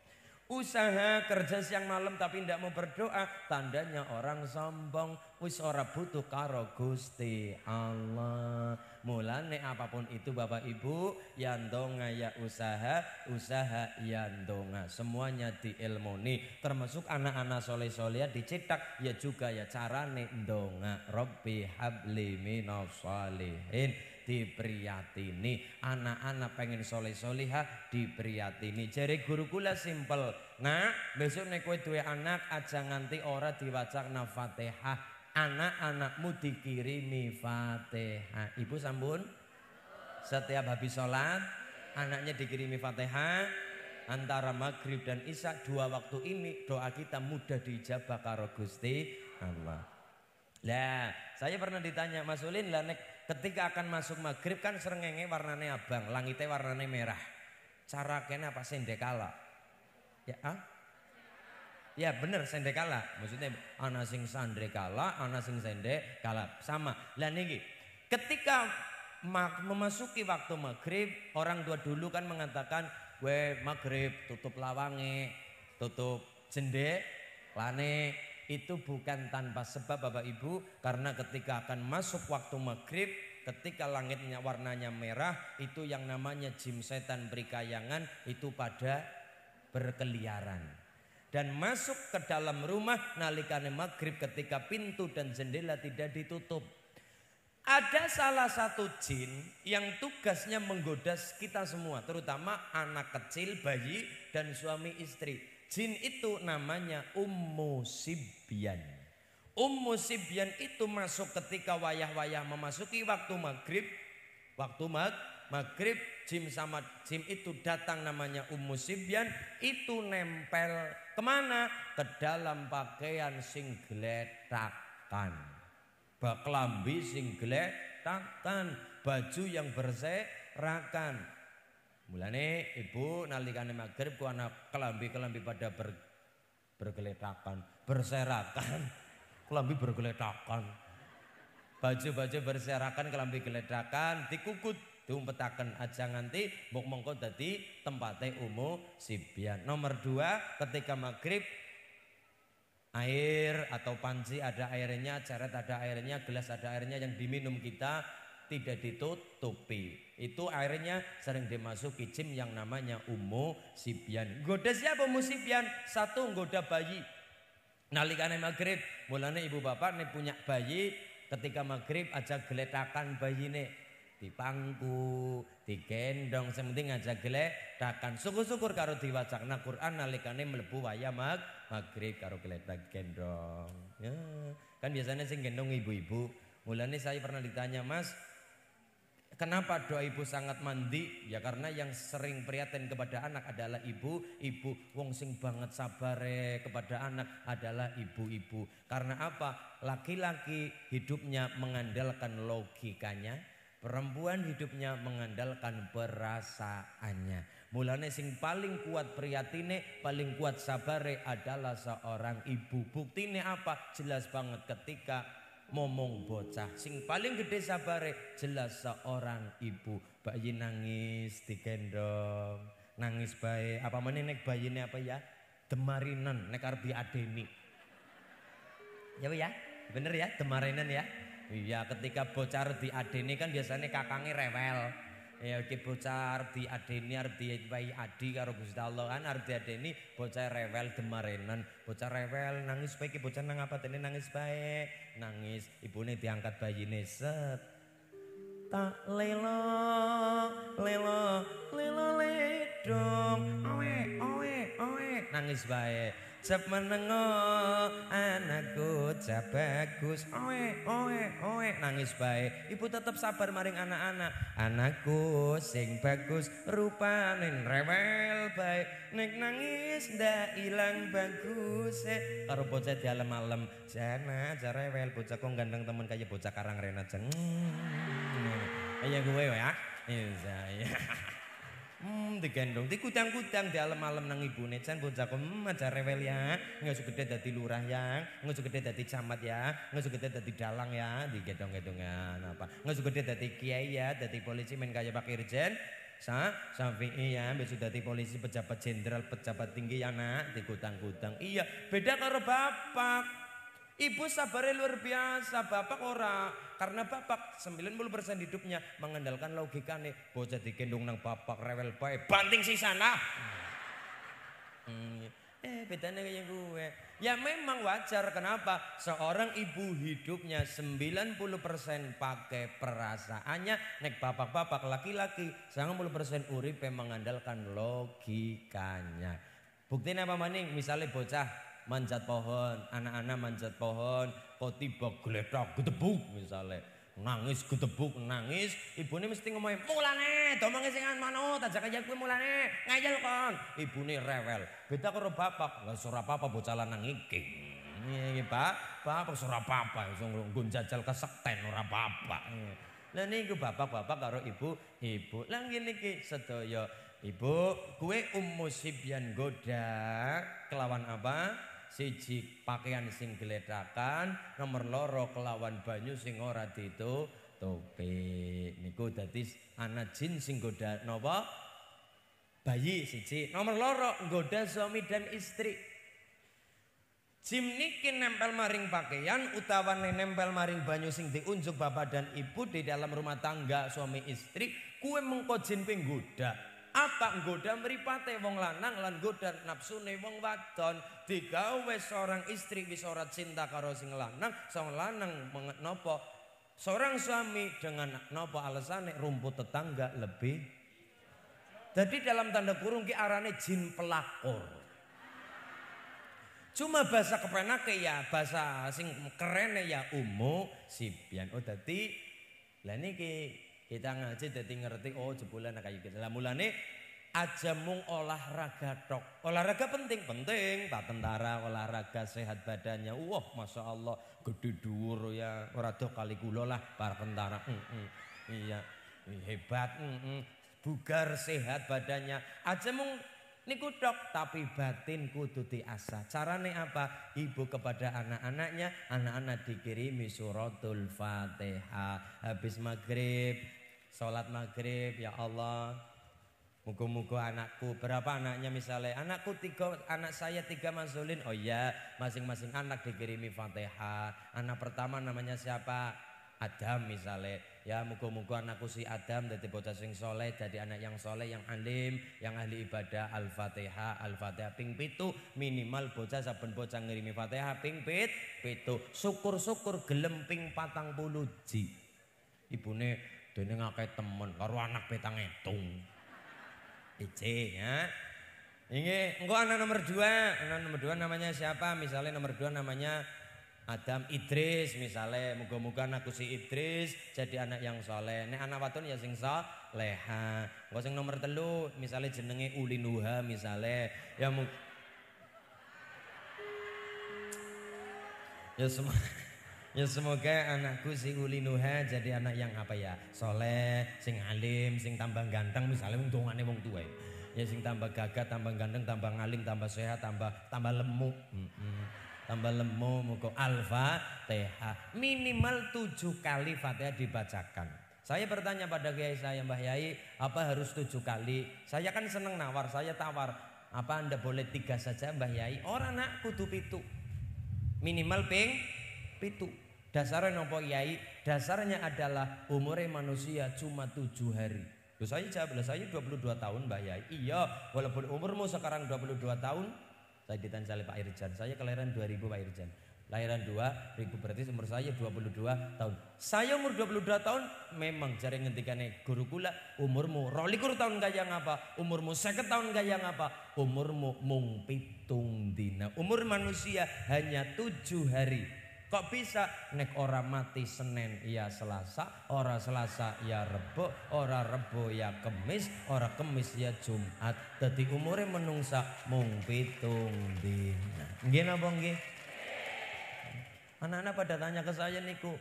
C: Usaha kerja siang malam tapi tidak mau berdoa Tandanya orang sombong Wis ora butuh karo gusti Allah Mulane apapun itu bapak ibu Yandonga ya usaha Usaha yandonga Semuanya diilmoni Termasuk anak-anak soleh-soleh dicetak Ya juga ya carane ndonga Robbi habli minas salihin dipriyatini anak-anak pengen soleh soleha dipriyatini jadi guru kula simpel nah besok nek kowe duwe anak aja nganti ora diwacakna fatihah anak-anakmu dikirimi fatihah ibu sambun setiap habis sholat anaknya dikirimi fatihah antara maghrib dan isya dua waktu ini doa kita mudah dijabah karo Gusti Allah. Lah, saya pernah ditanya Mas Ulin lah nek Ketika akan masuk maghrib kan serengenge warnanya abang, langitnya warnanya merah. Cara kena apa sendekala? Ya, ah? Ya bener sendekala. Maksudnya ana sing sandekala, ana sing sendekala. Sama. Lah niki ketika memasuki waktu maghrib orang tua dulu kan mengatakan we maghrib tutup lawange tutup jendek lane itu bukan tanpa sebab Bapak Ibu karena ketika akan masuk waktu maghrib ketika langitnya warnanya merah itu yang namanya jim setan berkayangan itu pada berkeliaran dan masuk ke dalam rumah nalikane maghrib ketika pintu dan jendela tidak ditutup ada salah satu jin yang tugasnya menggoda kita semua terutama anak kecil bayi dan suami istri Jin itu namanya Ummu Sibyan. Ummu Sibyan itu masuk ketika wayah-wayah memasuki waktu maghrib. Waktu mag maghrib Jim sama Jim itu datang namanya Ummu Sibyan itu nempel kemana? Ke dalam pakaian sing geletakan. Baklambi sing geletakan, baju yang berserakan. Mulane ibu nalikane magrib ku anak kelambi-kelambi pada ber, bergeletakan, berserakan. [LAUGHS] Kelambi bergeletakan. Baju-baju berserakan, kelambi geletakan, dikukut, diumpetakan aja nganti muk mongko dadi tempate umu sibian. Nomor dua, ketika magrib air atau panci ada airnya, ceret ada airnya, gelas ada airnya yang diminum kita tidak ditutupi itu airnya sering dimasuki jim yang namanya Ummu Sibyan. Goda siapa Ummu Sibyan? Satu goda bayi. Nalikane maghrib, mulane ibu bapak nih punya bayi, ketika maghrib aja geletakan bayi pangku dipangku, digendong, yang penting aja geletakan. Syukur-syukur karo diwacana Quran nalikane melebu waya mag maghrib karo geletak gendong. Ya. Kan biasanya sih gendong ibu-ibu. Mulane saya pernah ditanya, "Mas, Kenapa doa ibu sangat mandi? Ya karena yang sering prihatin kepada anak adalah ibu. Ibu wong sing banget sabare kepada anak adalah ibu-ibu. Karena apa? Laki-laki hidupnya mengandalkan logikanya. Perempuan hidupnya mengandalkan perasaannya. Mulane sing paling kuat priyatine, paling kuat sabare adalah seorang ibu. Buktine apa? Jelas banget ketika momong bocah sing paling gede sabare jelas seorang ibu bayi nangis digendong nangis bayi apa meneh nek ini apa ya demarinan nek arep diadeni ya ya bener ya demarinan ya iya ketika bocah diadeni kan biasanya kakangnya rewel Ya eh, ki bocah arep diadeni arep diwai adi karo Gusti Allah kan arep diadeni bocah rewel gemarenan, bocah rewel nangis bae ki bocah nang apatene nangis bae, nangis ibune diangkat bayine set. Tak lelo lelo lelo ledong awe awe awe nangis bae. Jep menengo anakku jep bagus Oe oe oe nangis baik Ibu tetep sabar maring anak-anak Anakku sing bagus rupa rewel baik Nek nangis ndak ilang bagus eh. Karo bocah di alam alam Jana jarewel bocah kong gandeng temen kayak bocah karang rena jeng Kayak gue ya Iya Hmm, digendong, di kudang di alam-alam nang ibune jan bojoku hmm, aja rewel ya. suka dia jadi lurah ya, nggak suka dia jadi camat ya, nggak suka dia jadi dalang ya, digendong-gendongan apa. suka dia jadi kiai ya, jadi polisi main kayak Pak Irjen. Sa, samping iya, besok jadi polisi pejabat jenderal, pejabat tinggi ya nak, di kudang Iya, beda karo bapak. Ibu sabarnya luar biasa, bapak orang karena bapak 90% hidupnya mengandalkan nih bocah digendong nang bapak rewel baik banting si sana hmm, eh bedanya kayak gue ya memang wajar kenapa seorang ibu hidupnya 90% pakai perasaannya nek bapak-bapak laki-laki 90% urip mengandalkan logikanya buktinya apa maning misalnya bocah manjat pohon anak-anak manjat pohon kok tiba gletok gedebuk misale nangis gedebuk nangis ibune mesti ngomong mulane domange sing manut aja kaya kuwi mulane ngayel kon ibune rewel beda karo bapak wis ora apa-apa bocah lanang iki iki pak bapak ora apa-apa iso nggo jajal kesekten ora bapak. apa lah niku bapak-bapak karo ibu ibu lah ngene iki sedaya Ibu, kue ummu sibian goda kelawan apa? siji pakaian sing geledakan nomor loro kelawan banyu sing ora ditu topik niku dadi anak jin sing goda napa bayi siji nomor loro goda suami dan istri Jim nikin nempel maring pakaian utawa nempel maring banyu sing diunjuk bapak dan ibu di dalam rumah tangga suami istri kue mengkojin penggoda tak goda meripate wong lanang lan nafsu ne wong wadon digawe seorang istri wis ora cinta karo sing lanang seorang lanang napa seorang suami dengan napa alasane rumput tetangga lebih jadi dalam tanda kurung ki arane jin pelakor Cuma bahasa kepenake ya, bahasa sing keren ya umu sibian. Oh dadi lah niki kita ngaji tadi ngerti oh jebulan kayu kita. Lah mulane aja mung olahraga tok. Olahraga penting, penting. Pak tentara olahraga sehat badannya. Wah, masya Allah, gede dhuwur ya. Ora kali kula lah para tentara. Mm -mm. Iya, hebat. Mm -mm. Bugar sehat badannya. Aja mung niku dok, tapi batin kudu diasah. Carane apa? Ibu kepada anak-anaknya, anak-anak dikirimi suratul Fatihah. Habis maghrib, sholat maghrib, ya Allah mukul mukul anakku berapa anaknya misalnya anakku tiga anak saya tiga masulin oh iya masing-masing anak dikirimi fatihah anak pertama namanya siapa Adam misalnya ya mukul mukul anakku si Adam dari bocah sing soleh jadi anak yang soleh yang alim yang ahli ibadah al-fatihah al-fatihah ping pitu minimal bocah saben bocah ngirimi fatihah ping pit pitu syukur-syukur gelemping ping patang puluh ji ibune dene ngakai temen karo anak petang etung PC ya. Ini engkau anak nomor dua, anak nomor dua namanya siapa? Misalnya nomor dua namanya Adam Idris misalnya moga moga anakku si Idris jadi anak yang soleh nek anak watun ya sing soleha engko sing nomor telu misalnya jenenge Ulinuha misalnya ya mungkin. Ya semua Ya semoga anakku si Ulinuha jadi anak yang apa ya? Soleh, sing alim, sing tambah ganteng misalnya wong dongane wong tua Ya sing tambah gagah, tambah ganteng, tambah alim, tambah sehat, tambah tambah lemuk. Mm Tambah lemu, muka alfa TH. Minimal tujuh kali Fatihah dibacakan. Saya bertanya pada kiai saya Mbah Yai, apa harus tujuh kali? Saya kan seneng nawar, saya tawar. Apa anda boleh tiga saja Mbah Yai? Orang nak kudu pitu. Minimal ping pitu. Dasarnya nopo yai, dasarnya adalah umurnya manusia cuma tujuh hari. Loh saya jawab, loh saya 22 tahun Mbak Yai. Iya, walaupun umurmu sekarang 22 tahun, saya ditanya Pak Irjan, saya kelahiran 2000 Pak Irjan. Lahiran 2 ribu berarti umur saya 22 tahun. Saya umur 22 tahun memang jaring ngendikane guru kula umurmu rolikur tahun yang ngapa, umurmu seket tahun yang ngapa, umurmu mung pitung dina. Umur manusia hanya tujuh hari. Kok bisa nek ora mati Senin ya Selasa, ora Selasa ya Rebo, ora Rebo ya Kemis, ora Kemis ya Jumat. Dadi umure menungsa mung pitung dina. Nggih napa nggih? Anak-anak pada tanya ke saya niku,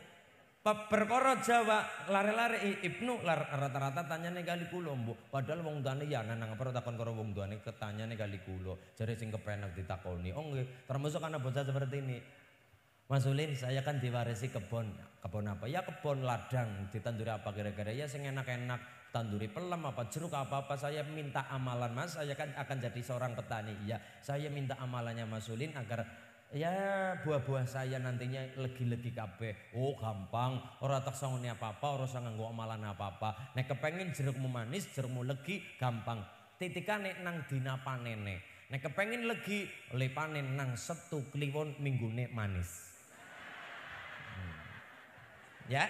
C: perkara Jawa lari-lari Ibnu rata-rata tanya nih kali kulo, bu, padahal wong tuane ya nanang perut takon karo wong ketanya nih kali kulo jadi sing kepenak ditakoni oh nggih termasuk anak bocah seperti ini Mas Ulin, saya kan diwarisi kebun. Kebun apa? Ya kebun ladang. Ditanduri apa kira-kira? Ya sing enak-enak. Tanduri pelem apa jeruk apa-apa. Saya minta amalan Mas. Saya kan akan jadi seorang petani. Ya, saya minta amalannya Mas Ulin agar ya buah-buah saya nantinya legi-legi kabeh. Oh gampang, ora taksongone apa-apa, ora usah nganggo amalan apa-apa. Nek kepengin jerukmu manis, jerukmu legi, gampang. Titikane nang dina panene. Nek kepengin legi, le panen nang Setu kliwon minggune manis ya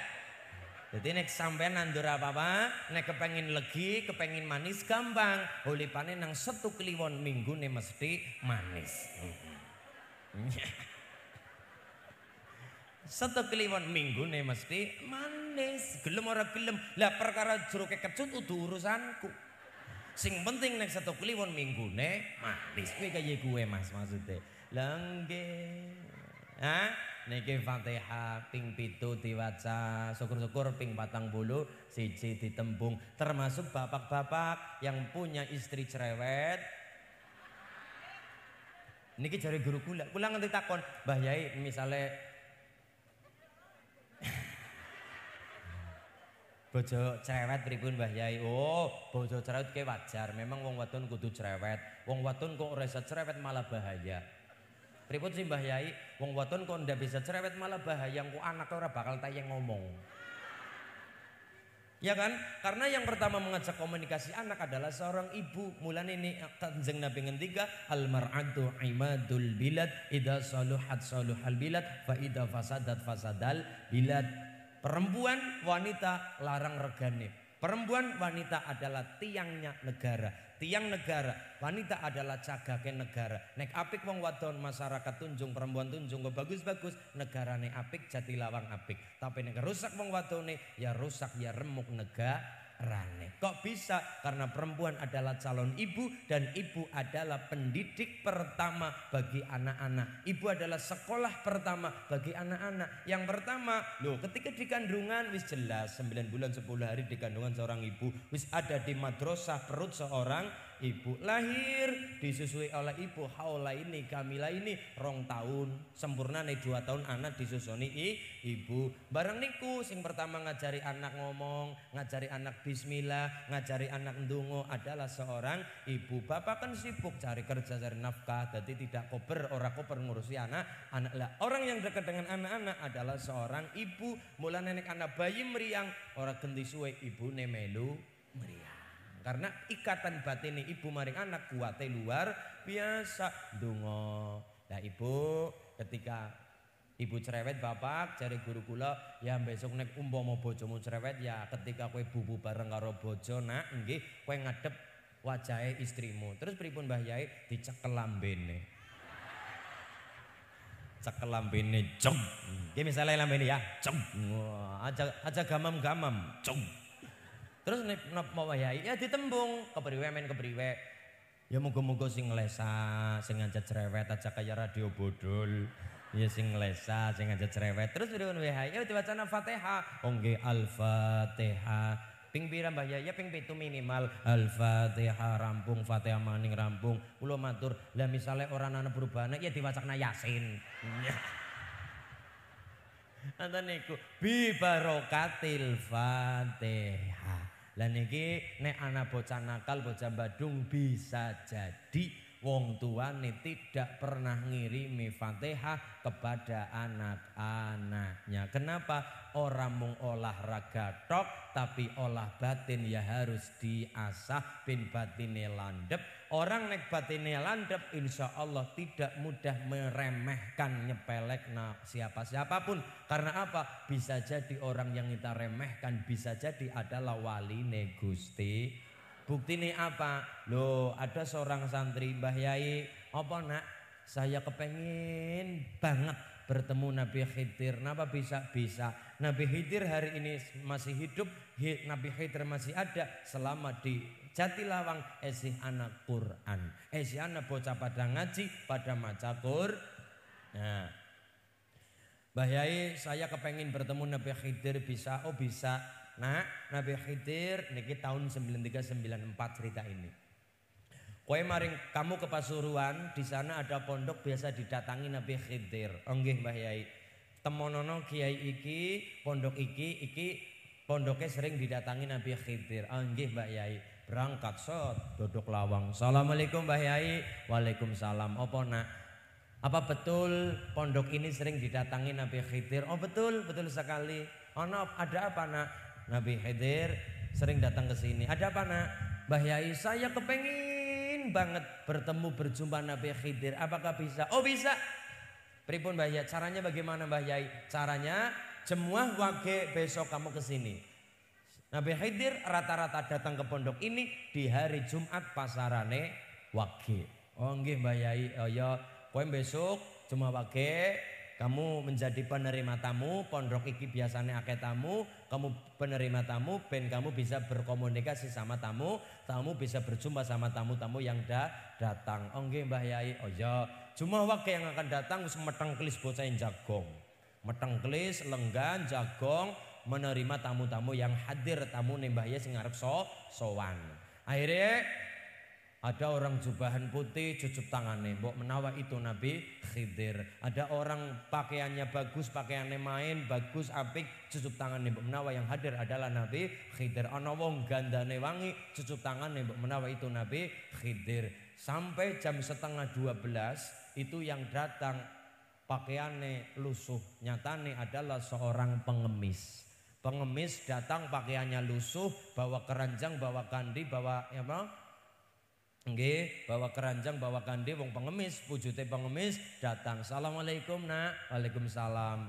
C: jadi nek sampai nandur apa-apa, nek kepengin legi, kepengin manis gampang. panen nang satu kliwon minggu nih mesti manis. Mm-hmm. satu [LAUGHS] kliwon minggu nih mesti manis. Gelem ora gelem. Lah perkara jeruk kecut itu urusanku. Sing penting nek satu kliwon minggu nih manis. Kuwi kayak gue Mas maksudnya. Lah nggih. Hah? niki Fatihah ping pitu diwaca syukur-syukur ping patang bulu siji ditembung termasuk bapak-bapak yang punya istri cerewet niki jari guru kula kula nanti takon Mbah Yai misale [LAUGHS] bojo cerewet pripun Mbah Yai? Oh, bojo cerewet ke wajar. Memang wong wadon kudu cerewet. Wong wadon kok ora cerewet malah bahaya. Pripun sih Mbah Yai, wong waton kok ndak bisa cerewet malah bahaya ku anak ora bakal tayang ngomong. Ya kan? Karena yang pertama mengajak komunikasi anak adalah seorang ibu. Mulan ini eh, Kanjeng Nabi ngendika, "Al mar'atu imadul bilad, idza saluhat saluhal bilad, fa idza fasadat fasadal bilad." Perempuan wanita larang regane. Perempuan wanita adalah tiangnya negara tiang negara wanita adalah cagake negara nek apik wong wadon masyarakat tunjung perempuan tunjung kok bagus-bagus negarane apik jati lawang apik tapi nek rusak wong wadone ya rusak ya remuk negara Rane. Kok bisa? Karena perempuan adalah calon ibu dan ibu adalah pendidik pertama bagi anak-anak. Ibu adalah sekolah pertama bagi anak-anak. Yang pertama, loh ketika di kandungan wis jelas 9 bulan 10 hari di kandungan seorang ibu wis ada di madrasah perut seorang ibu lahir disusui oleh ibu haula ini kamila ini rong tahun sempurna nih dua tahun anak disusuni i, ibu barang niku sing pertama ngajari anak ngomong ngajari anak bismillah ngajari anak ndungo adalah seorang ibu bapak kan sibuk cari kerja cari nafkah jadi tidak koper orang koper ngurusi anak anak lah orang yang dekat dengan anak-anak adalah seorang ibu mulai nenek anak bayi meriang orang kendi suwe ibu nemelu meriang karena ikatan batin ibu maring anak kuatnya luar biasa dungo. Nah ibu ketika Ibu cerewet bapak cari guru kula ya besok naik nek mau bojomu cerewet ya ketika kue bubu bareng karo bojo nak enggih kue ngadep wajahnya istrimu terus pripun Mbah Yai dicekel lambene cekel lambene jeng misalnya misalnya lambene ya jeng aja aja gamam-gamam cem Terus napa wayahi ya ditembung kepriwe men kepriwe. Ya muga-muga sing lesa, sing ngajak cerewet aja kaya radio bodol. Ya sing lesa, sing ngajak cerewet. Terus ngono wayahi ya diwacana Fatihah. Oh, Ongge Al-Fatihah. Ping pira Mbah Yaya ping pitu minimal Al-Fatihah rampung Fatihah maning rampung kula matur lah misale ora ana perubahan ya diwacana Yasin Anta niku bi barokatil Fatihah lah niki nek ana bocah nakal, bocah badung bisa jadi Wong nih tidak pernah ngirimi Fatihah kepada anak-anaknya. Kenapa? Orang mengolah olahraga tok tapi olah batin ya harus diasah bin batine landep. Orang nek batine landep insya Allah tidak mudah meremehkan nyepelek nah, siapa siapapun. Karena apa? Bisa jadi orang yang kita remehkan bisa jadi adalah wali negusti Bukti ini apa? Loh ada seorang santri Mbah Yai Apa nak? Saya kepengen banget bertemu Nabi Khidir Kenapa bisa? Bisa Nabi Khidir hari ini masih hidup Nabi Khidir masih ada Selama di Jatilawang Esih anak Quran Esih anak bocah pada ngaji Pada maca Quran Nah, Mbah Yai, saya kepengin bertemu Nabi Khidir bisa, oh bisa. Nah, Nabi Khidir niki tahun 9394 94 cerita ini. Kowe maring kamu ke Pasuruan, di sana ada pondok biasa didatangi Nabi Khidir. Onggih Mbah Yai. Temonono kiai iki, pondok iki, iki pondoknya sering didatangi Nabi Khidir. Onggih Mbah Yai. Berangkat sot, duduk lawang. Assalamualaikum Mbah Yai. Waalaikumsalam. Apa nak? Apa betul pondok ini sering didatangi Nabi Khidir? Oh betul, betul sekali. Oh no, ada apa nak? Nabi Khidir sering datang ke sini. Ada apa nak? Mbah Yai saya kepengin banget bertemu berjumpa Nabi Khidir. Apakah bisa? Oh bisa. Pripun Mbah Yai? Caranya bagaimana Mbah Yai? Caranya jemuah wage besok kamu ke sini. Nabi Khidir rata-rata datang ke pondok ini di hari Jumat pasarane wage. Oh nggih Mbah Yai, oh ya kowe besok cuma wage kamu menjadi penerima tamu, pondok iki biasanya akeh tamu, kamu penerima tamu, ben kamu bisa berkomunikasi sama tamu, tamu bisa berjumpa sama tamu-tamu yang da datang. Oh Mbah Yai, oh ya, cuma wakil yang akan datang wis meteng kelis bocah jagong. Meteng kelis, lenggan, jagong, menerima tamu-tamu yang hadir tamu nih Mbah Yai sing so sowan. Akhirnya ada orang jubahan putih cucup tangannya, mbok menawa itu Nabi Khidir. Ada orang pakaiannya bagus, pakaiannya main bagus, apik, cucup tangannya mbok menawa yang hadir adalah Nabi Khidir. Ana wong gandane wangi, cucup tangannya mbok menawa itu Nabi Khidir. Sampai jam setengah 12 itu yang datang pakaiannya lusuh, nyatane adalah seorang pengemis. Pengemis datang pakaiannya lusuh, bawa keranjang, bawa kandi, bawa apa? Nggih, bawa keranjang, bawa kande wong pengemis, pujute pengemis datang. Assalamualaikum, Nak. Waalaikumsalam.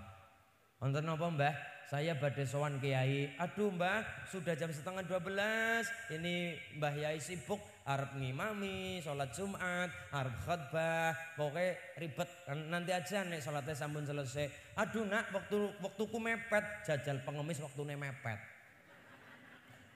C: Wonten apa, Mbah? Saya badhe sowan Kiai. Aduh, Mbah, sudah jam setengah 12. Ini Mbah Yai sibuk arep ngimami sholat Jumat, arep khotbah, pokoke ribet. Kan nanti aja nih sholatnya sampun selesai. Aduh, Nak, waktu waktuku mepet, jajal pengemis waktune mepet.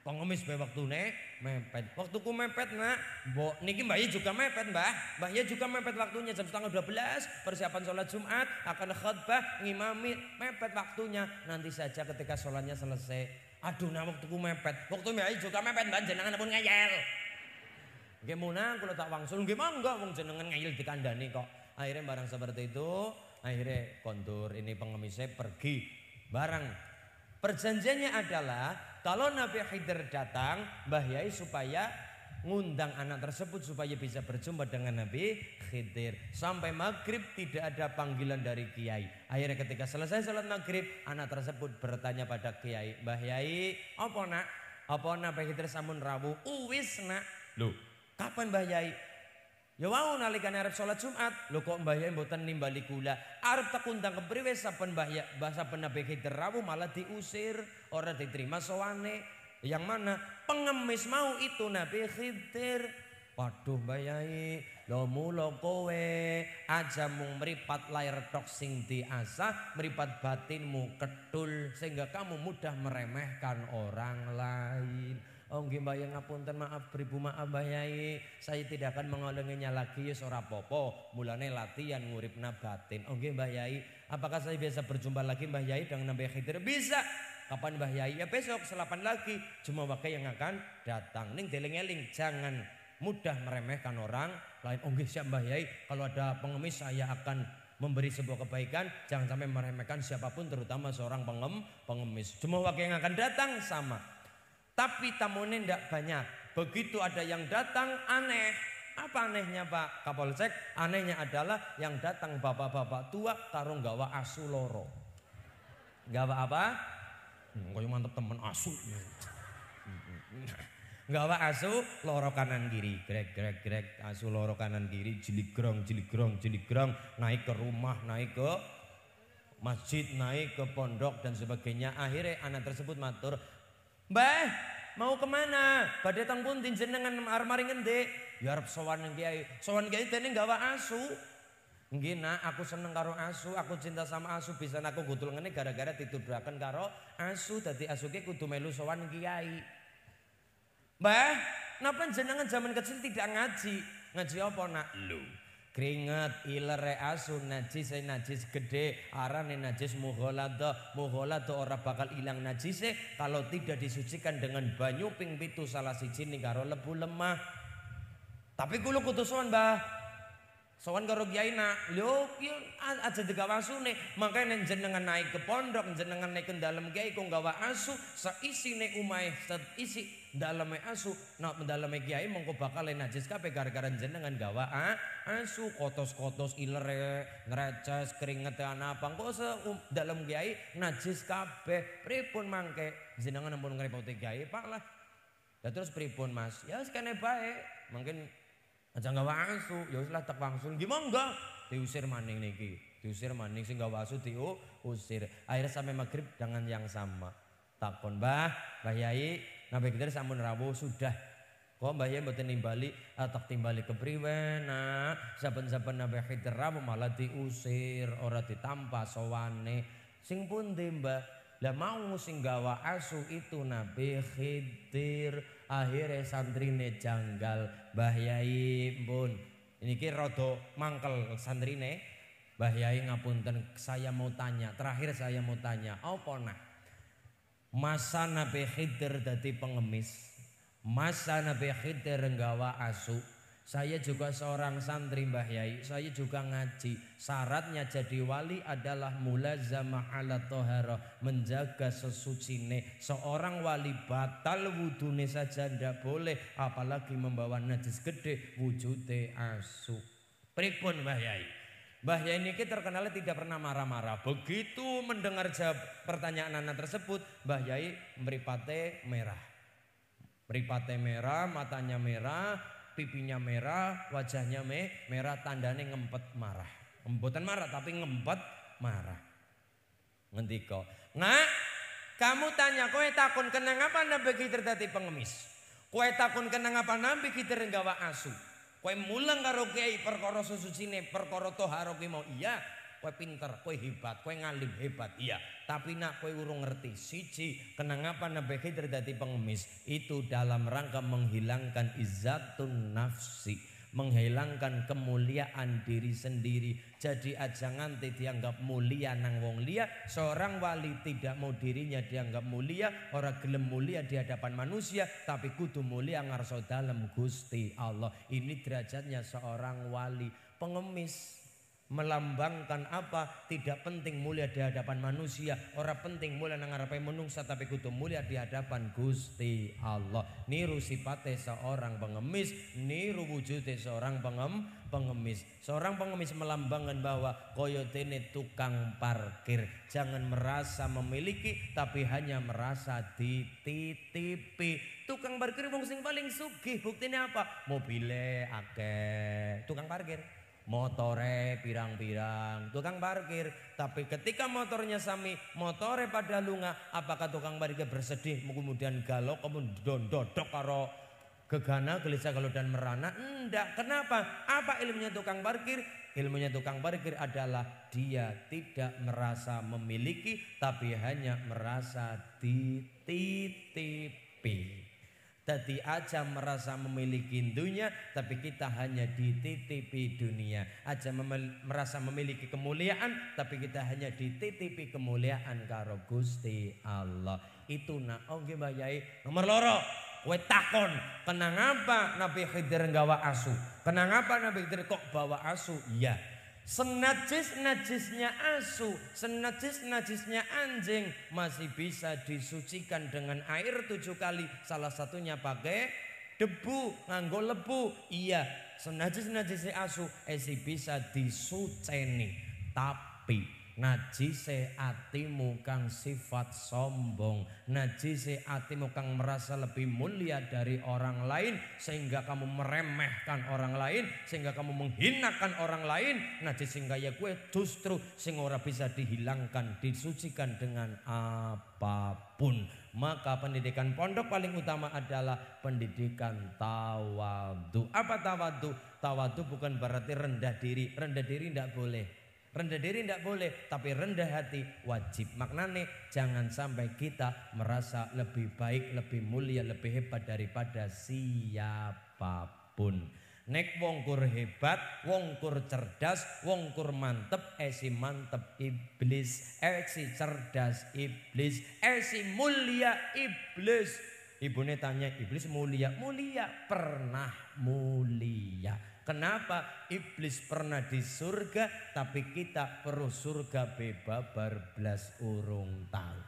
C: Pengemis waktu ne mepet. Waktuku mepet, Nak. bo niki Mbak juga mepet, mbak mbak ya juga mepet waktunya jam setengah belas persiapan sholat Jumat, akan khutbah, ngimami, mepet waktunya. Nanti saja ketika sholatnya selesai. Aduh, nah waktuku mepet. Waktu Mbak juga mepet, mbak jenangan pun ngayel. gimana munang tak wangsul, gimana enggak wong jenengan ngayel nih kok. Akhirnya barang seperti itu, akhirnya kontur ini pengemisnya pergi. Barang Perjanjiannya adalah kalau Nabi Khidir datang, Mbah Yai supaya ngundang anak tersebut supaya bisa berjumpa dengan Nabi Khidir. Sampai maghrib tidak ada panggilan dari Kiai. Akhirnya ketika selesai sholat maghrib, anak tersebut bertanya pada Kiai, Mbah Yai, apa nak? Apa Nabi Khidir samun rawu? Uwis nak? Loh, kapan Mbah Yai? Ya wau nalikane arep sholat Jumat, lho kok mbah ya mboten nimbali gula. Arep tak undang kepriwe saben mbah ya bahasa penabe derawu malah diusir, ora diterima soane? Yang mana pengemis mau itu Nabi Khidir. Waduh bayai, Yai, lho mula kowe aja mung meripat layar toksing sing diasah, meripat batinmu kedul sehingga kamu mudah meremehkan orang lain. Oh nggih Mbah Yai ngapunten maaf beribu maaf Mbah Yai. Saya tidak akan mengulanginya lagi ya ora popo. Mulane latihan ngurip nabatin. Oh nggih Mbah Yai, apakah saya bisa berjumpa lagi Mbah Yai dengan Mbah Khidir? Bisa. Kapan Mbah Yai? Ya besok selapan lagi. Cuma waktu yang akan datang. Ning deling-eling jangan mudah meremehkan orang lain. Oh nggih siap Mbah Yai, kalau ada pengemis saya akan memberi sebuah kebaikan jangan sampai meremehkan siapapun terutama seorang pengem pengemis cuma wakil yang akan datang sama tapi tamu tamunya tidak banyak. Begitu ada yang datang aneh. Apa anehnya Pak Kapolsek? Anehnya adalah yang datang bapak-bapak tua tarung gawa asu loro. Gawa apa? Hmm, Kau yang mantep temen asu. [LAUGHS] Gawa asu loro kanan kiri, grek grek grek asu loro kanan kiri, gerong gerong jeligrong gerong, naik ke rumah, naik ke masjid, naik ke pondok dan sebagainya. Akhirnya anak tersebut matur, Mbah, mau kemana? Badai teng pun jenengan armari ngendi? Ya arep sowan nang kiai. Sowan kiai tene gawa asu. Nggih nak, aku seneng karo asu, aku cinta sama asu, bisa aku gotul ngene gara-gara dituduhaken karo asu dadi asuke kudu melu sowan kiai. Mbah, napa jenengan zaman kecil tidak ngaji? Ngaji apa nak? Lu. keringat ilere asu najis saya e najis gede arane najis muholado muholado ora bakal hilang najise kalau tidak disucikan dengan banyu ping pitu salah si cini karo lebu lemah tapi kulo kutusuan bah. Sowan karo kiai nak, yo aja jaga wasune. Makanya neng jenengan naik ke pondok, jenengan naik ke dalam kiai kong gawa asu, seisi nek umai, seisi daleme asu, nak daleme kiai mongko bakal najis kape gara-gara jenengan gawa ah, asu kotos-kotos ilere, ngreces, keringetan apa, kok se um, dalam kiai najis kape, pripun mangke jenengan ampun ngrepoti kiai, pak lah. Ya terus pripun mas, ya sekene baik, mungkin Aja nggak wangsu, ya wis lah tak wangsul. Gimana enggak? Diusir maning niki, diusir maning sing gak wasu diusir. Akhirnya sampai maghrib dengan yang sama. Takon bah, bah yai, nabi kita sampun rabu sudah. Kok mbah yai mboten nimbali, ah, tak timbali ke nah, saben-saben nabi kita rawuh malah diusir, ora ditampa sowane. Sing pun timba, lah mau sing gawa asu itu nabi khidir akhirnya santrine janggal Mbah Yai pun niki rodo mangkel santrine Mbah Yai ngapunten saya mau tanya terakhir saya mau tanya apa nah masa Nabi Khidir dadi pengemis masa Nabi Khidir nggawa asu saya juga seorang santri Mbah Yai, saya juga ngaji. Syaratnya jadi wali adalah mulazamah ala tohara, menjaga sesuci sesucine. Seorang wali batal wudune saja ndak boleh, apalagi membawa najis gede wujude asu. Pripun Mbah Yai? Mbah Yai ini terkenalnya tidak pernah marah-marah. Begitu mendengar jawab pertanyaan anak tersebut, Mbah Yai meripate merah. Meripate merah, matanya merah, pipinya merah, wajahnya me, merah tandanya ngempet marah. Mboten marah tapi ngempet marah. Ngendika, Nah, kamu tanya kowe takon kenang apa nabi kita dadi pengemis? Kowe takon kenang apa nabi kita nggawa asu? Kowe mulang karo kiai susu susucine, perkoro toharo mau iya, kowe pinter, kowe hebat, kowe ngalim hebat. Iya, tapi nak kowe urung ngerti siji kenapa nabi Khidir dadi pengemis itu dalam rangka menghilangkan izzatun nafsi menghilangkan kemuliaan diri sendiri. Jadi aja nganti dianggap mulia nang wong liya, seorang wali tidak mau dirinya dianggap mulia, ora gelem mulia di hadapan manusia, tapi kudu mulia ngarso dalam Gusti Allah. Ini derajatnya seorang wali pengemis melambangkan apa tidak penting mulia di hadapan manusia orang penting mulia nang menungsa tapi kudu mulia di hadapan Gusti Allah niru sifate seorang pengemis niru wujude seorang pengem pengemis seorang pengemis melambangkan bahwa koyotene tukang parkir jangan merasa memiliki tapi hanya merasa dititipi tukang parkir wong sing paling sugih buktinya apa mobile akeh tukang parkir motore pirang-pirang tukang parkir tapi ketika motornya sami motore pada lunga apakah tukang parkir bersedih kemudian galau kemudian dodok, karo gegana gelisah galau dan merana enggak kenapa apa ilmunya tukang parkir ilmunya tukang parkir adalah dia tidak merasa memiliki tapi hanya merasa dititipi Tadi aja merasa memiliki dunia tapi kita hanya dititipi dunia. Aja memel- merasa memiliki kemuliaan tapi kita hanya dititipi kemuliaan karo Gusti Allah. Itu nak, oh mbak Yai. Nomor loro, Kue takon, kenang Nabi Khidir gawa asu? Kenang Nabi Khidir kok bawa asu? Iya, Senajis najisnya asu, senajis najisnya anjing masih bisa disucikan dengan air tujuh kali. Salah satunya pakai debu, nganggo lebu. Iya, senajis najisnya asu, esi eh, bisa disuceni. Tapi najise atimu kang sifat sombong najise atimu kang merasa lebih mulia dari orang lain sehingga kamu meremehkan orang lain sehingga kamu menghinakan orang lain najis sehingga ya kue justru sing ora bisa dihilangkan disucikan dengan apapun maka pendidikan pondok paling utama adalah pendidikan tawadu apa tawadu tawadu bukan berarti rendah diri rendah diri tidak boleh Rendah diri tidak boleh, tapi rendah hati wajib. Maknane jangan sampai kita merasa lebih baik, lebih mulia, lebih hebat daripada siapapun. Nek wongkur hebat, wongkur cerdas, wongkur mantep, esi eh, mantep iblis, esi eh, cerdas iblis, esi eh, mulia iblis. ibu tanya, iblis mulia, mulia, pernah mulia. Kenapa iblis pernah di surga tapi kita perlu surga bebas berbelas urung tahu.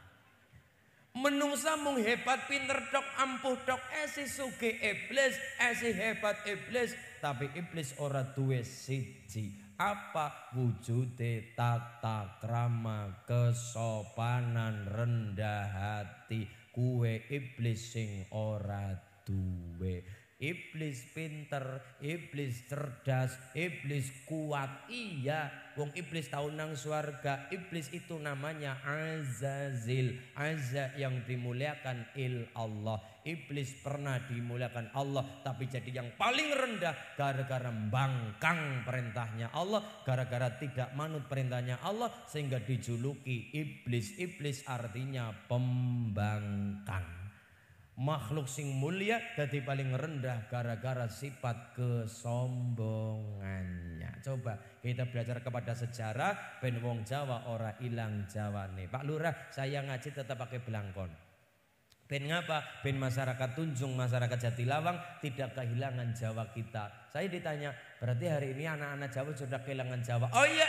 C: Menungsa mung hebat pinter dok ampuh dok esi suge iblis esi hebat iblis tapi iblis ora duwe siji apa wujude tata krama kesopanan rendah hati kue iblis sing ora duwe Iblis pinter, iblis cerdas, iblis kuat. Iya, wong iblis tahu nang suarga. Iblis itu namanya Azazil. Azza yang dimuliakan il Allah. Iblis pernah dimuliakan Allah tapi jadi yang paling rendah gara-gara bangkang perintahnya Allah, gara-gara tidak manut perintahnya Allah sehingga dijuluki iblis. Iblis artinya pembangkang makhluk sing mulia jadi paling rendah gara-gara sifat kesombongannya. Coba kita belajar kepada sejarah ben wong Jawa ora ilang Jawane. Pak Lurah, saya ngaji tetap pakai belangkon. Ben ngapa? Ben masyarakat Tunjung, masyarakat Jatilawang tidak kehilangan Jawa kita. Saya ditanya, berarti hari ini anak-anak Jawa sudah kehilangan Jawa. Oh iya,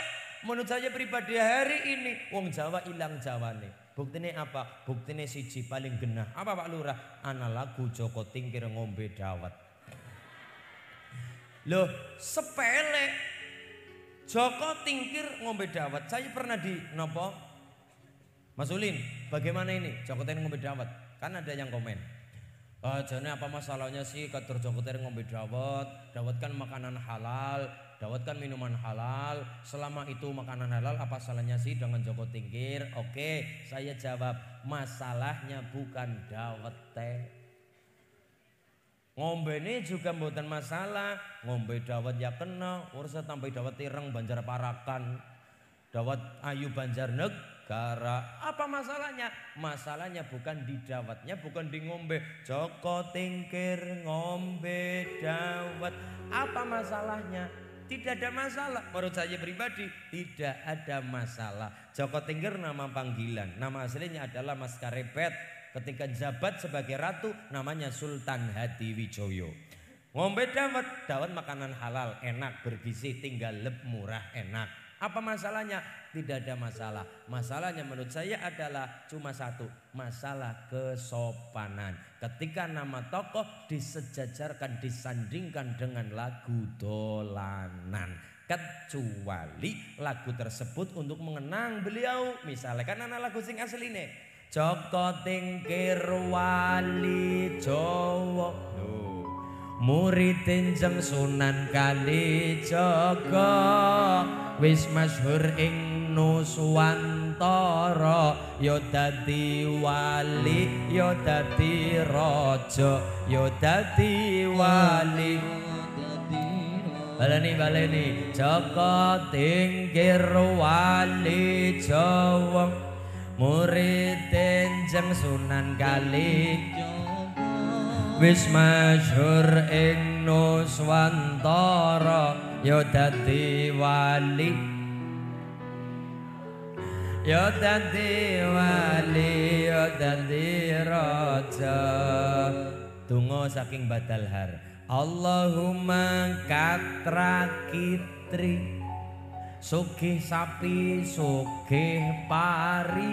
C: menurut saya pribadi hari ini wong Jawa ilang Jawane. Buktine apa? Buktine siji paling genah. Apa Pak Lurah? Ana lagu Joko Tingkir ngombe dawet. Loh, sepele. Joko Tingkir ngombe dawet. Saya pernah di nopo? Mas Ulin, bagaimana ini? Joko Tingkir ngombe dawet. Kan ada yang komen. Oh, apa masalahnya sih katur Joko Tingkir ngombe dawet? Dawet kan makanan halal, kan minuman halal selama itu makanan halal apa salahnya sih dengan Joko Tingkir oke saya jawab masalahnya bukan dawet teh ngombe ini juga bukan masalah ngombe dawet ya kena urusan tambah dawet tirang banjar parakan dawet ayu banjar negara apa masalahnya masalahnya bukan di dawetnya bukan di ngombe Joko Tingkir ngombe dawet apa masalahnya tidak ada masalah. Menurut saya pribadi tidak ada masalah. Joko Tengger nama panggilan. Nama aslinya adalah Mas Karepet Ketika jabat sebagai ratu namanya Sultan Hadi Wijoyo. Ngombe dawet, dawet makanan halal enak bergizi tinggal lep murah enak. Apa masalahnya? Tidak ada masalah. Masalahnya menurut saya adalah cuma satu, masalah kesopanan. Ketika nama tokoh disejajarkan, disandingkan dengan lagu dolanan. Kecuali lagu tersebut untuk mengenang beliau. Misalnya kan anak lagu sing asli nih. Joko tingkir wali Jowo. Duh. muridin jeng sunan kali jaga wis masyhur ing nuswantara yo dadi wali yo dadi raja yo dadi wali Baleni baleni Joko tinggir wali jawang Muridin jeng sunan kali Jawa wis masyhur ing Nuswantara ya dadi wali ya dadi wali ya dadi raja donga saking badalhar Allahumma Katrakitri kitri sugih sapi sugih pari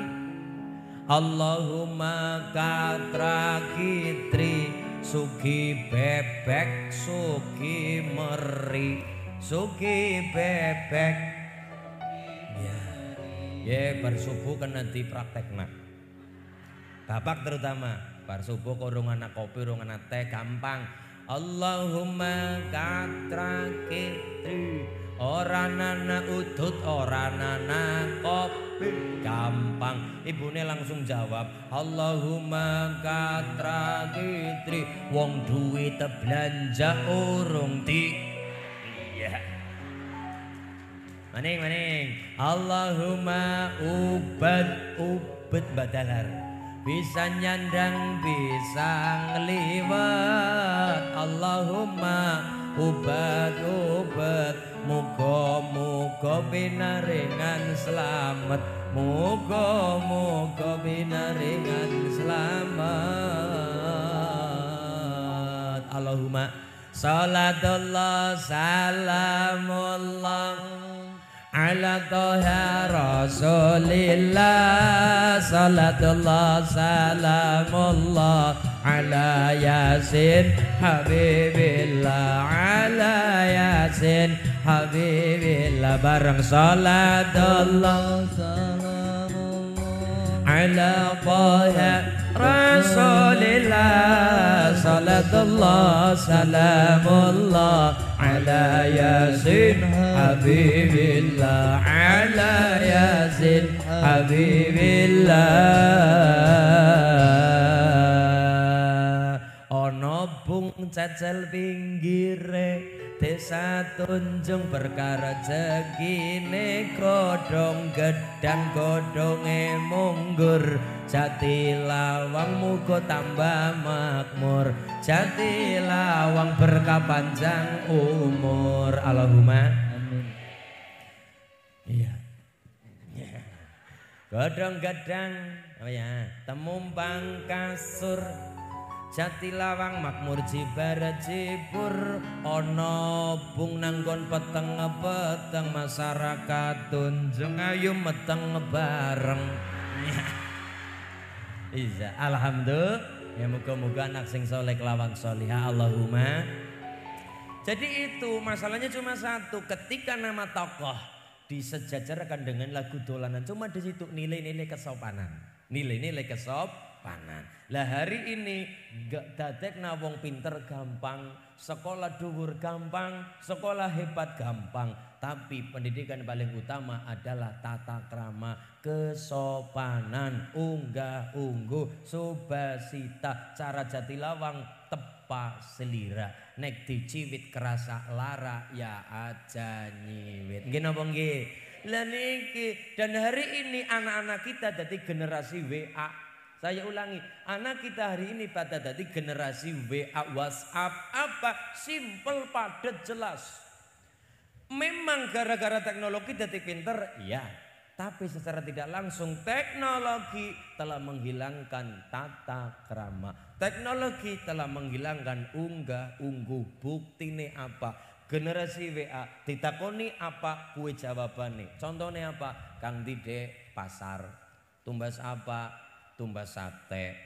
C: Allahumma Katrakitri Suki bebek, Suki meri, Suki bebek. Ya, ya bersubuh kan nanti praktek nak. Bapak terutama bersubuh kurung anak kopi, kurung anak teh gampang. Allahumma katrakitri Ora nana utut ora nana kopi Gampang, ibune langsung jawab Allahumma katra gitri Wong duwe teblanja urung di Iya Maning, maning Allahumma ubat, ubat badalar Bisa nyandang, bisa ngeliwat Allahumma ubat, ubat Muga-muga binaringan selamat Muga-muga binaringan selamat. Allahumma Salatullah salamullah Ala toha rasulillah Salatullah salamullah Ala yasin habibillah Ala yasin Habibillah bareng salatullah
B: Salamullah
C: Ala taha Rasulillah Salatullah Salamullah Ala Yasin Habibillah Ala Yasin Habibillah Ono bung cecel pinggire desa tunjung berkara jegine godhong gedang godhonge munggur jati lawang muga tambah makmur jati lawang berkah panjang umur Allahumma amin iya godhong gedang apa oh ya temumpang kasur lawang makmur jibar jibur Ono bung nanggon peteng peteng masyarakat tunjung ayu meteng bareng [LAUGHS] Iza alhamdulillah ya moga moga anak sing soleh lawang solihah ya Allahumma jadi itu masalahnya cuma satu ketika nama tokoh disejajarkan dengan lagu dolanan cuma di situ nilai-nilai kesopanan nilai-nilai kesop papanan. Lah hari ini gak dadekna wong pinter gampang, sekolah dhuwur gampang, sekolah hebat gampang, tapi pendidikan paling utama adalah tata krama, kesopanan, unggah ungguh, subasita, cara jati lawang, tepa selira. Nek diciwit kerasa lara ya aja nyiwit. Nggih napa nggih? Lah niki dan hari ini anak-anak kita jadi generasi WA saya ulangi, anak kita hari ini pada tadi generasi WA, WhatsApp, apa? Simple, padat, jelas. Memang gara-gara teknologi jadi pinter, ya. Tapi secara tidak langsung teknologi telah menghilangkan tata krama. Teknologi telah menghilangkan unggah ungguh buktine apa? generasi WA ditakoni apa kue jawabane contohnya apa Kang Dide pasar tumbas apa tumbas sate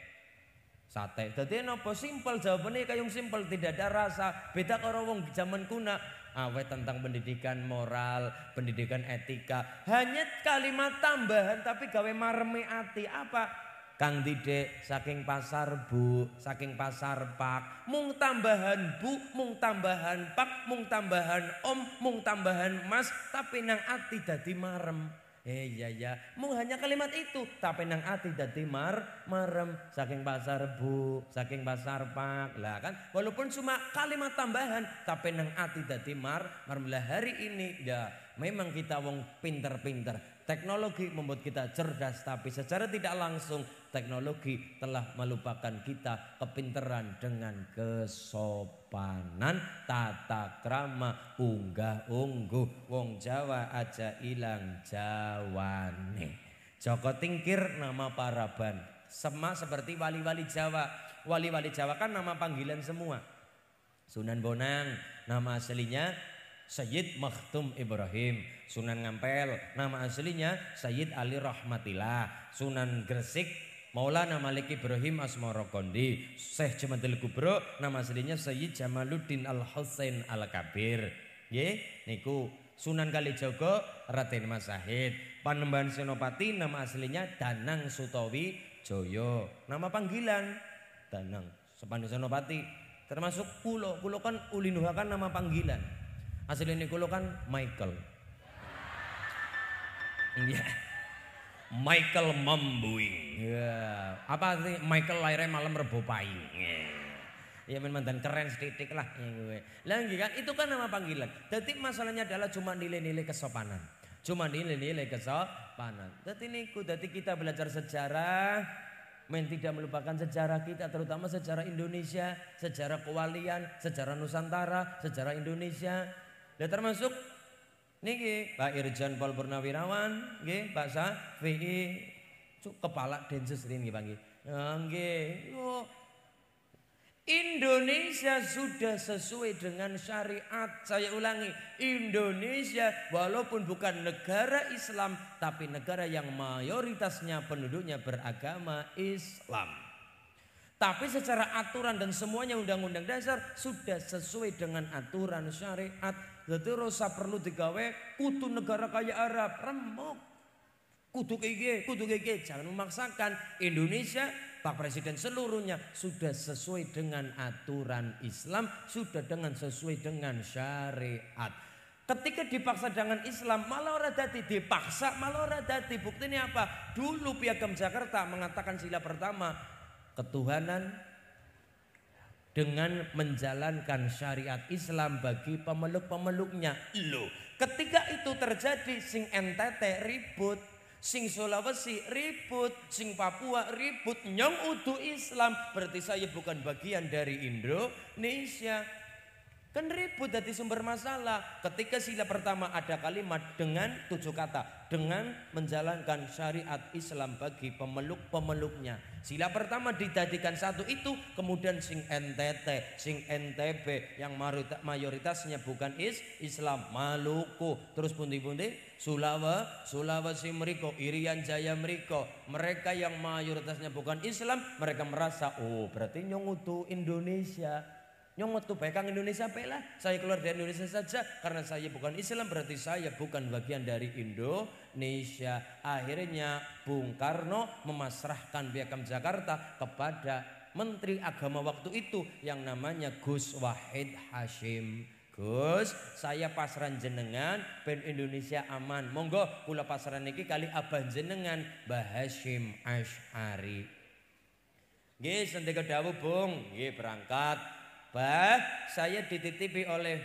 C: sate jadi nopo simpel jawabannya kayung simple tidak ada rasa beda karo wong zaman kuna awet tentang pendidikan moral pendidikan etika hanya kalimat tambahan tapi gawe marmi ati apa Kang Dide saking pasar Bu, saking pasar Pak, mung tambahan Bu, mung tambahan Pak, mung tambahan Om, mung tambahan Mas, tapi nang ati dadi marem. Eh iya ya, mung hanya kalimat itu, tapi nang ati dadi mar marem saking pasar bu, saking pasar pak Lah kan, walaupun cuma kalimat tambahan, tapi nang ati dadi mar lah hari ini ya memang kita wong pinter-pinter. Teknologi membuat kita cerdas, tapi secara tidak langsung teknologi telah melupakan kita kepinteran dengan kesopanan tata krama unggah ungguh wong Jawa aja ilang jawane Joko Tingkir nama paraban sama seperti wali-wali Jawa wali-wali Jawa kan nama panggilan semua Sunan Bonang nama aslinya Sayyid Makhtum Ibrahim Sunan Ngampel nama aslinya Sayyid Ali Rahmatillah Sunan Gresik Maulana Malik Ibrahim Asmoro Kondi Syekh Jamadil Kubro nama aslinya Sayyid Jamaluddin Al Husain Al Kabir ye niku Sunan Kalijogo Raden Mas Panembahan Senopati nama aslinya Danang Sutowi Joyo nama panggilan Danang Sepandu Senopati termasuk kulo kulo kan ulinuha kan nama panggilan aslinya kulo kan Michael iya yeah. Michael Membuing. Yeah. Apa sih Michael lahirnya malam Rebo Pahing. Iya. Yeah. Ya memang dan keren sedikit lah iya, Lagi kan itu kan nama panggilan. Tapi masalahnya adalah cuma nilai-nilai kesopanan. Cuma nilai-nilai kesopanan. ini niku, jadi kita belajar sejarah, men tidak melupakan sejarah kita, terutama sejarah Indonesia, sejarah kewalian, sejarah Nusantara, sejarah Indonesia. Dan termasuk Niki Pak Irjan Pol Purnawirawan, nggih Pak Sa VI kepala Densus nggih Pak Nggih, nah, Indonesia sudah sesuai dengan syariat. Saya ulangi, Indonesia walaupun bukan negara Islam, tapi negara yang mayoritasnya penduduknya beragama Islam. Tapi secara aturan dan semuanya undang-undang dasar sudah sesuai dengan aturan syariat jadi rasa perlu digawe kutu negara kaya Arab, remuk. Kutu kege, kutu kege. jangan memaksakan. Indonesia, Pak Presiden seluruhnya sudah sesuai dengan aturan Islam, sudah dengan sesuai dengan syariat. Ketika dipaksa dengan Islam malah ora dati dipaksa malah ora bukti ini apa? Dulu Piagam Jakarta mengatakan sila pertama ketuhanan dengan menjalankan syariat Islam bagi pemeluk-pemeluknya. Loh, ketika itu terjadi sing NTT ribut, sing Sulawesi ribut, sing Papua ribut, nyong udu Islam. Berarti saya bukan bagian dari Indonesia. Kan ribut dari sumber masalah. Ketika sila pertama ada kalimat dengan tujuh kata. Dengan menjalankan syariat Islam bagi pemeluk-pemeluknya. Sila pertama didadikan satu itu. Kemudian sing NTT, sing NTB. Yang mayoritasnya bukan is Islam. Maluku. Terus bunti-bunti Sulawa, Sulawesi meriko, Irian Jaya meriko. Mereka yang mayoritasnya bukan Islam. Mereka merasa, oh berarti nyongutu Indonesia. Nyongot kebaikan Indonesia bela. Saya keluar dari Indonesia saja karena saya bukan Islam berarti saya bukan bagian dari Indonesia. Akhirnya Bung Karno memasrahkan Piagam Jakarta kepada Menteri Agama waktu itu yang namanya Gus Wahid Hashim. Gus, saya Pasaran jenengan ben Indonesia aman. Monggo kula Pasaran niki kali abah jenengan Mbah Ashari. Gis, nanti ke Dawu, Bung, Gis, berangkat Bah, saya dititipi oleh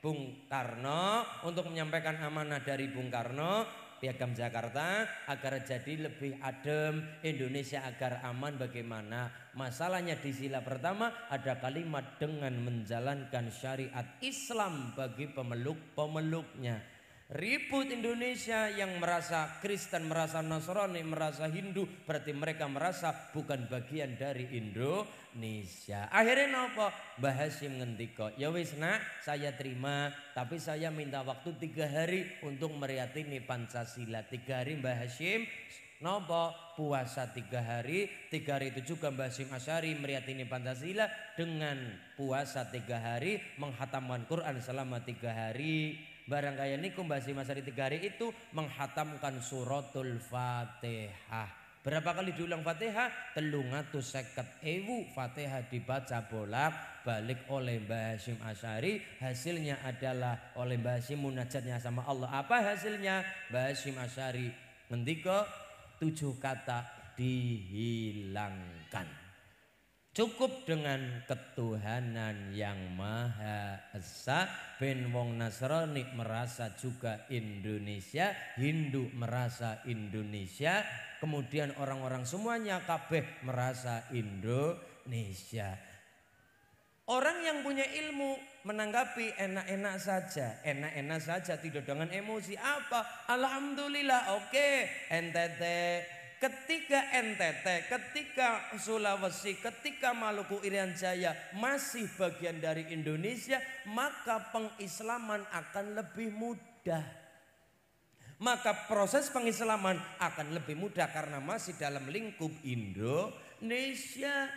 C: Bung Karno untuk menyampaikan amanah dari Bung Karno Piagam Jakarta agar jadi lebih adem Indonesia agar aman bagaimana masalahnya di sila pertama ada kalimat dengan menjalankan syariat Islam bagi pemeluk-pemeluknya Ribut Indonesia yang merasa Kristen, merasa Nasrani, merasa Hindu Berarti mereka merasa bukan bagian dari Indonesia Akhirnya apa? Bahasim Hashim ngendiko Ya wis saya terima Tapi saya minta waktu tiga hari untuk meriatini Pancasila Tiga hari Mbah Hashim Nopo puasa tiga hari Tiga hari itu juga Mbah Hashim Asyari meriatini Pancasila Dengan puasa tiga hari menghatamkan Quran selama tiga hari barang kaya niku Mbah tiga hari itu menghatamkan suratul Fatihah. Berapa kali diulang Fatihah? Telungatu seket ewu Fatihah dibaca bolak balik oleh Mbah Hashim Asyari hasilnya adalah oleh Mbah Hashim munajatnya sama Allah apa hasilnya Mbah Hashim Asyari kok tujuh kata dihilangkan Cukup dengan ketuhanan yang Maha Esa Ben Wong Nasrani merasa juga Indonesia Hindu merasa Indonesia Kemudian orang-orang semuanya kabeh merasa Indonesia Orang yang punya ilmu menanggapi enak-enak saja Enak-enak saja tidak dengan emosi Apa? Alhamdulillah oke okay. NTT ketika NTT, ketika Sulawesi, ketika Maluku Irian Jaya masih bagian dari Indonesia, maka pengislaman akan lebih mudah. Maka proses pengislaman akan lebih mudah karena masih dalam lingkup Indonesia.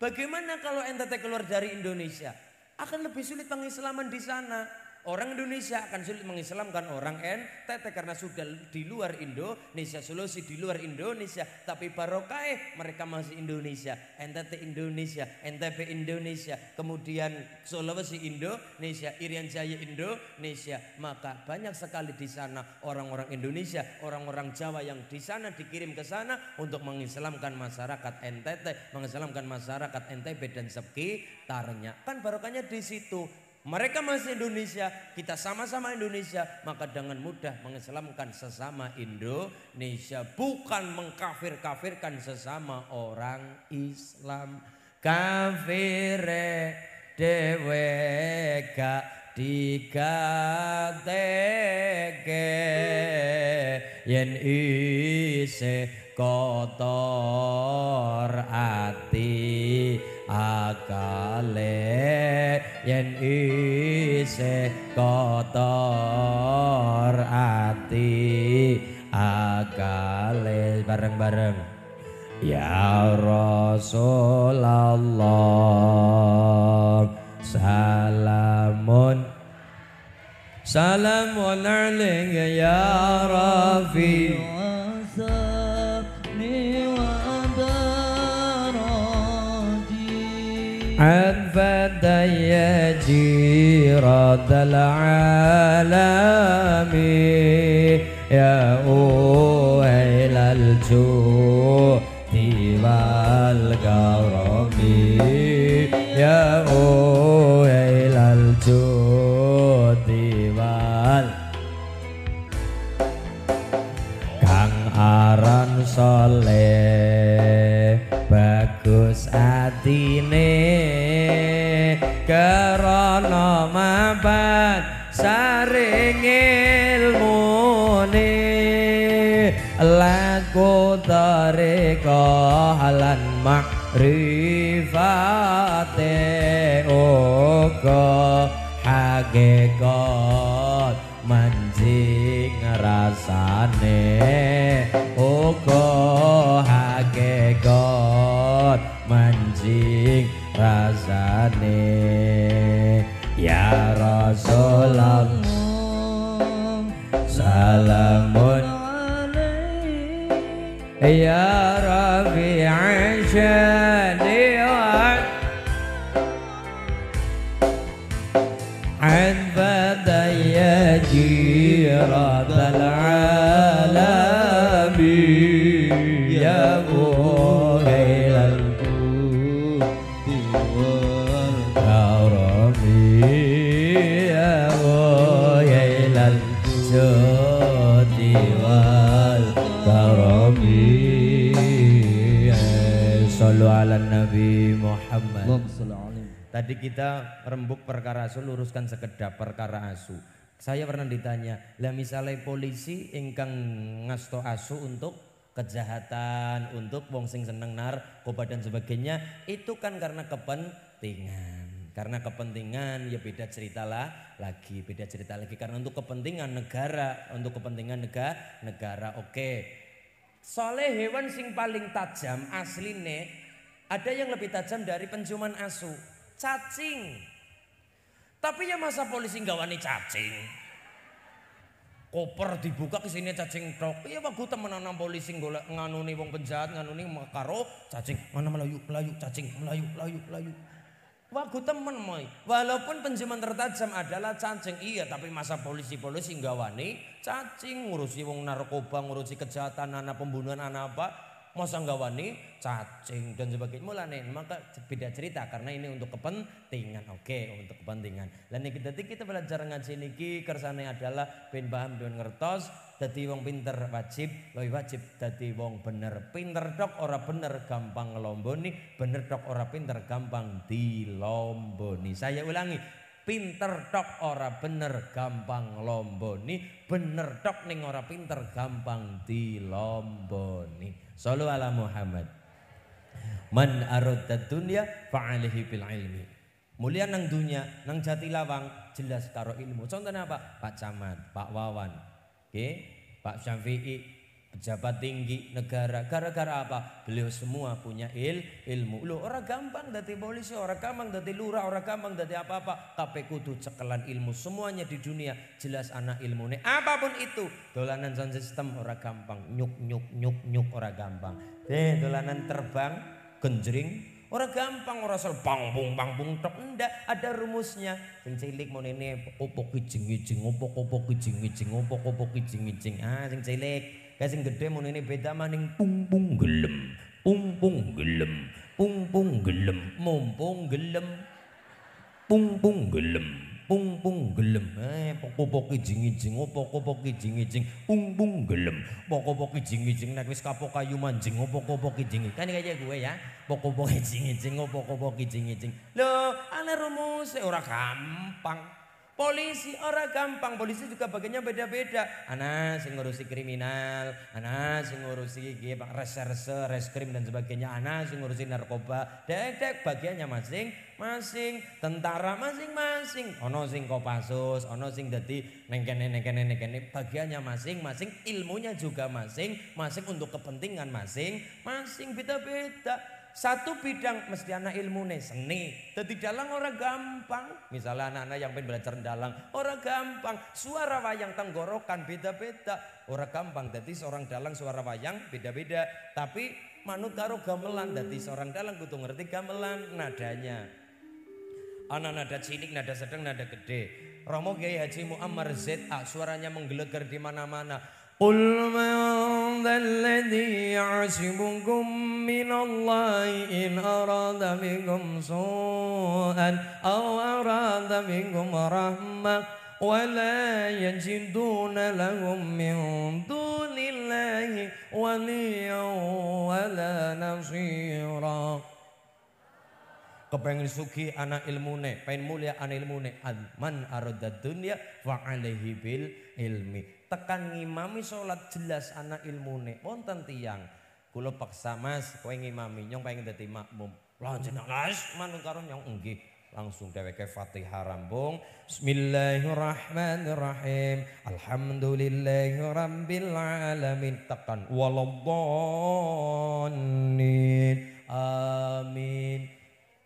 C: Bagaimana kalau NTT keluar dari Indonesia? Akan lebih sulit pengislaman di sana. Orang Indonesia akan sulit mengislamkan orang NTT karena sudah di luar Indonesia, Sulawesi di luar Indonesia, tapi barokah mereka masih Indonesia, NTT Indonesia, NTP Indonesia, kemudian Sulawesi Indonesia, Irian Jaya Indonesia. Maka banyak sekali di sana orang-orang Indonesia, orang-orang Jawa yang di sana dikirim ke sana untuk mengislamkan masyarakat NTT, mengislamkan masyarakat NTP dan sekitarnya. Kan barokahnya di situ mereka masih Indonesia, kita sama-sama Indonesia, maka dengan mudah mengislamkan sesama Indonesia, bukan mengkafir-kafirkan sesama orang Islam. Kafire dewe gak digateke yen isih kotor ati akale yen ise kotor ati akale bareng-bareng ya rasulullah salamun salamun alayka ya rafi عبد يجيرة العالم يا أويل
B: الجود والقرب
C: ku tarikah lan makrifate uga hakikat manjing rasane uga hakikat manjing rasane ya rasulullah salam يا ربيع شاء Muhammad. Tadi kita rembuk perkara asu luruskan sekedar perkara asu. Saya pernah ditanya, lah misalnya polisi ingkang ngasto asu untuk kejahatan, untuk wong sing seneng koba dan sebagainya, itu kan karena kepentingan. Karena kepentingan ya beda cerita lah lagi, beda cerita lagi. Karena untuk kepentingan negara, untuk kepentingan negara, negara oke. Okay. Soalnya hewan sing paling tajam asline ada yang lebih tajam dari penciuman asu, cacing. Tapi ya masa polisi nggak wani cacing. Koper dibuka ke sini cacing tok. Iya pak gue temenan -temen polisi golek nganuni wong penjahat, nganuni karo cacing. Mana melayu, melayu, cacing, melayu, melayu, melayu. Wah temen moy. Walaupun penciuman tertajam adalah cacing. Iya tapi masa polisi-polisi nggak wani cacing. Ngurusi wong narkoba, ngurusi kejahatan, anak pembunuhan, anak apa masa nggak wani cacing dan sebagainya mulai nih maka beda cerita karena ini untuk kepentingan oke untuk kepentingan lalu iki kita belajar ngaji niki kersane adalah ben paham ben ngertos dadi wong pinter wajib loh wajib dadi wong bener pinter dok ora bener gampang ngelomboni bener dok ora pinter gampang dilomboni saya ulangi pinter tok ora bener gampang lomboni bener tok ning ora pinter gampang dilomboni sallu ala Muhammad man aradda dunya fa'alihi bil ilmi mulia nang dunia nang jati lawang jelas karo ilmu contohnya apa Pak Camat Pak Wawan okay? Pak Syafi'i pejabat tinggi negara gara-gara apa beliau semua punya il ilmu Loh, orang gampang dari polisi orang gampang dari lurah orang gampang dari apa-apa tapi kudu cekelan ilmu semuanya di dunia jelas anak ilmu nih apapun itu dolanan sound system orang gampang nyuk nyuk nyuk nyuk orang gampang deh dolanan terbang genjring Orang gampang orang sel bang bung bang bung tok ndak ada rumusnya. Sing cilik opo nene opok kijing kijing opok opo kijing kijing opok opok kijing kijing ah sing Lah sing gedhe munene beda maning pung-pung gelem. Pung-pung gelem. Pung-pung gelem. Mumpung gelem. Pung-pung gelem. Pung-pung gelem. Eh, pokok-pokok ijing-ijing. Oh, pokok-pokok ijing-ijing. pung gelem. Pokok-pokok ijing-ijing. Nek wis kapok kayu manjing. Oh, pokok-pokok ijing Kan ini kayaknya gue ya. Pokok-pokok ijing-ijing. Oh, pokok-pokok ijing-ijing. Loh, aneh rumus. Eh, orang gampang. Polisi orang gampang, polisi juga bagiannya beda-beda. Ana sing ngurusi kriminal, ana sing ngurusi ya, reserse, reskrim dan sebagainya. Ana sing ngurusi narkoba, dek-dek bagiannya masing-masing. Tentara masing-masing. Ono sing kopassus, ono sing dadi nengkene nengkene nengkene bagiannya masing-masing, ilmunya juga masing-masing untuk kepentingan masing-masing beda-beda satu bidang mesti anak ilmu nih seni. Tadi dalang orang gampang. Misalnya anak-anak yang pengen belajar dalang, orang gampang. Suara wayang tenggorokan beda-beda. Orang gampang. Tadi seorang dalang suara wayang beda-beda. Tapi manut karo gamelan. Tadi seorang dalang butuh ngerti gamelan nadanya. Anak nada cilik, nada sedang, nada gede. Romo Gaya Haji Muammar ZA suaranya menggelegar di mana-mana. قل من ذا الذي يعصمكم من الله إن أراد بكم سوءا أو أراد بكم رحمة ولا يجدون لهم من دون الله وليا ولا نصيرا kepengen suki anak ilmune, pengen mulia anak ilmune. Man arada dunia fa alaihi bil ilmi. tekan ngimami sholat jelas anak ilmune wonten tiang kulo paksa Mas kowe ngimami nyong pengen dadi makmum lanjut nangas Mas manung karo nyong nggih langsung dheweke Fatihah rambung Bismillahirrahmanirrahim Alhamdulillahirabbil alamin tekan waladhdallin amin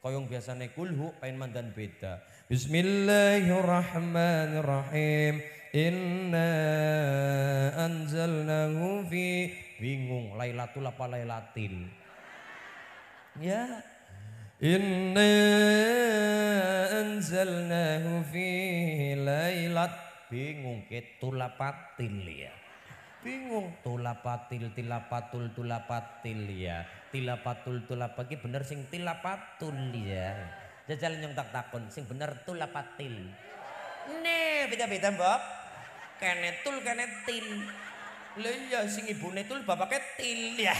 C: koyong biasane kulhu pengen mandan beda Bismillahirrahmanirrahim Inna anzalnahu fi bingung Lailatul apa Lailatin. Ya. Inna anzalnahu fi lailat bingung ketulapatin ya. Bingung tulapatil tilapatul tulapatil ya. Tilapatul tulapagi bener sing tilapatul ya. Jajal nyong tak takon sing bener tulapatil. Nih beda-beda, Mbak kene tul kene til lho iya sing ibune tul bapaknya til [LAUGHS] ya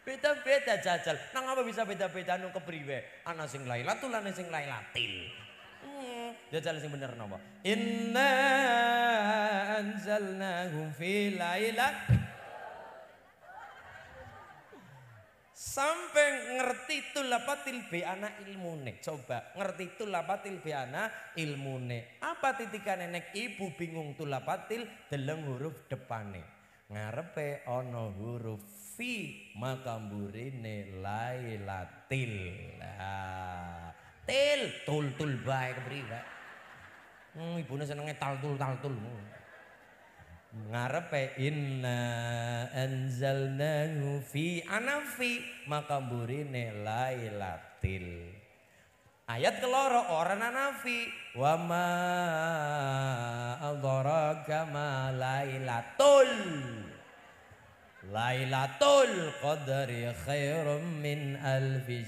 C: beda-beda jajal nang apa bisa beda-beda nang kepriwe ana sing lailatul ana sing lailatil hmm. jajal sing bener napa inna anzalnahu fi lailatul sampai ngerti tulapatil beana ilmune. Coba ngerti tulapatil beana ilmune. Apa titikan nenek ibu bingung tulapatil deleng huruf depane. Ngarepe ono huruf fi makamburine lailatil. Nah, til tul tul baik beri. Hmm, ibune senenge tal tul tal tul. Hmm ngarepe inna anzalnahu fi anafi maka burine lailatil ayat keloro orang anafi wa ma adraka ma lailatul Lailatul Qadri khairum min alfi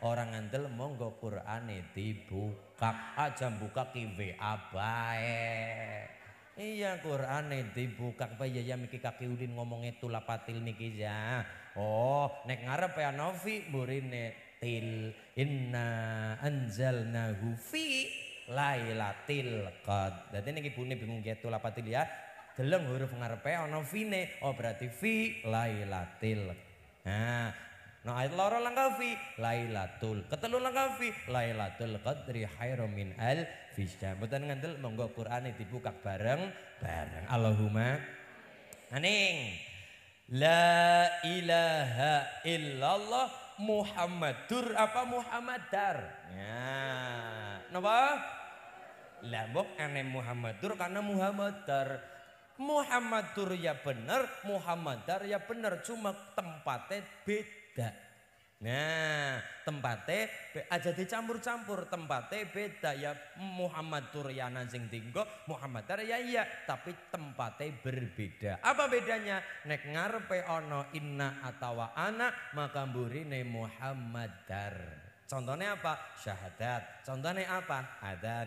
C: Orang ngantel monggo Qur'ane dibuka aja buka ki WA bae. Iya Qur'ane dibuka apa ya miki kaki udin ngomongnya tula patil miki ya. Oh, nek ngarep ya Novi burine til inna anzalnahu fi lailatil qad. Dadi nek ibune bingung ge tula ya. Deleng huruf ngarepe ana vine. Oh berarti fi lailatil. Nah, no ayat loro langkafi Lailatul Ketelu langkafi Lailatul Qadri khairu min al fisya. Mboten ngendel monggo Qur'ane dibuka bareng-bareng. Allahumma aning. La ilaha illallah Muhammadur apa Muhammadar. Ya. Napa? Lah mbok aneh Muhammadur karena Muhammadar. Muhammadur ya benar, Muhammadar ya benar, cuma tempatnya beda. Nah, tempatnya aja ah, dicampur-campur tempatnya beda ya Muhammad Turyana sing tinggo Muhammad Taryaya tapi tempatnya berbeda. Apa bedanya? Nek ngarepe ono inna atawa anak maka mburine Muhammad Dar. Contohnya apa? Syahadat. Contohnya apa? Adan.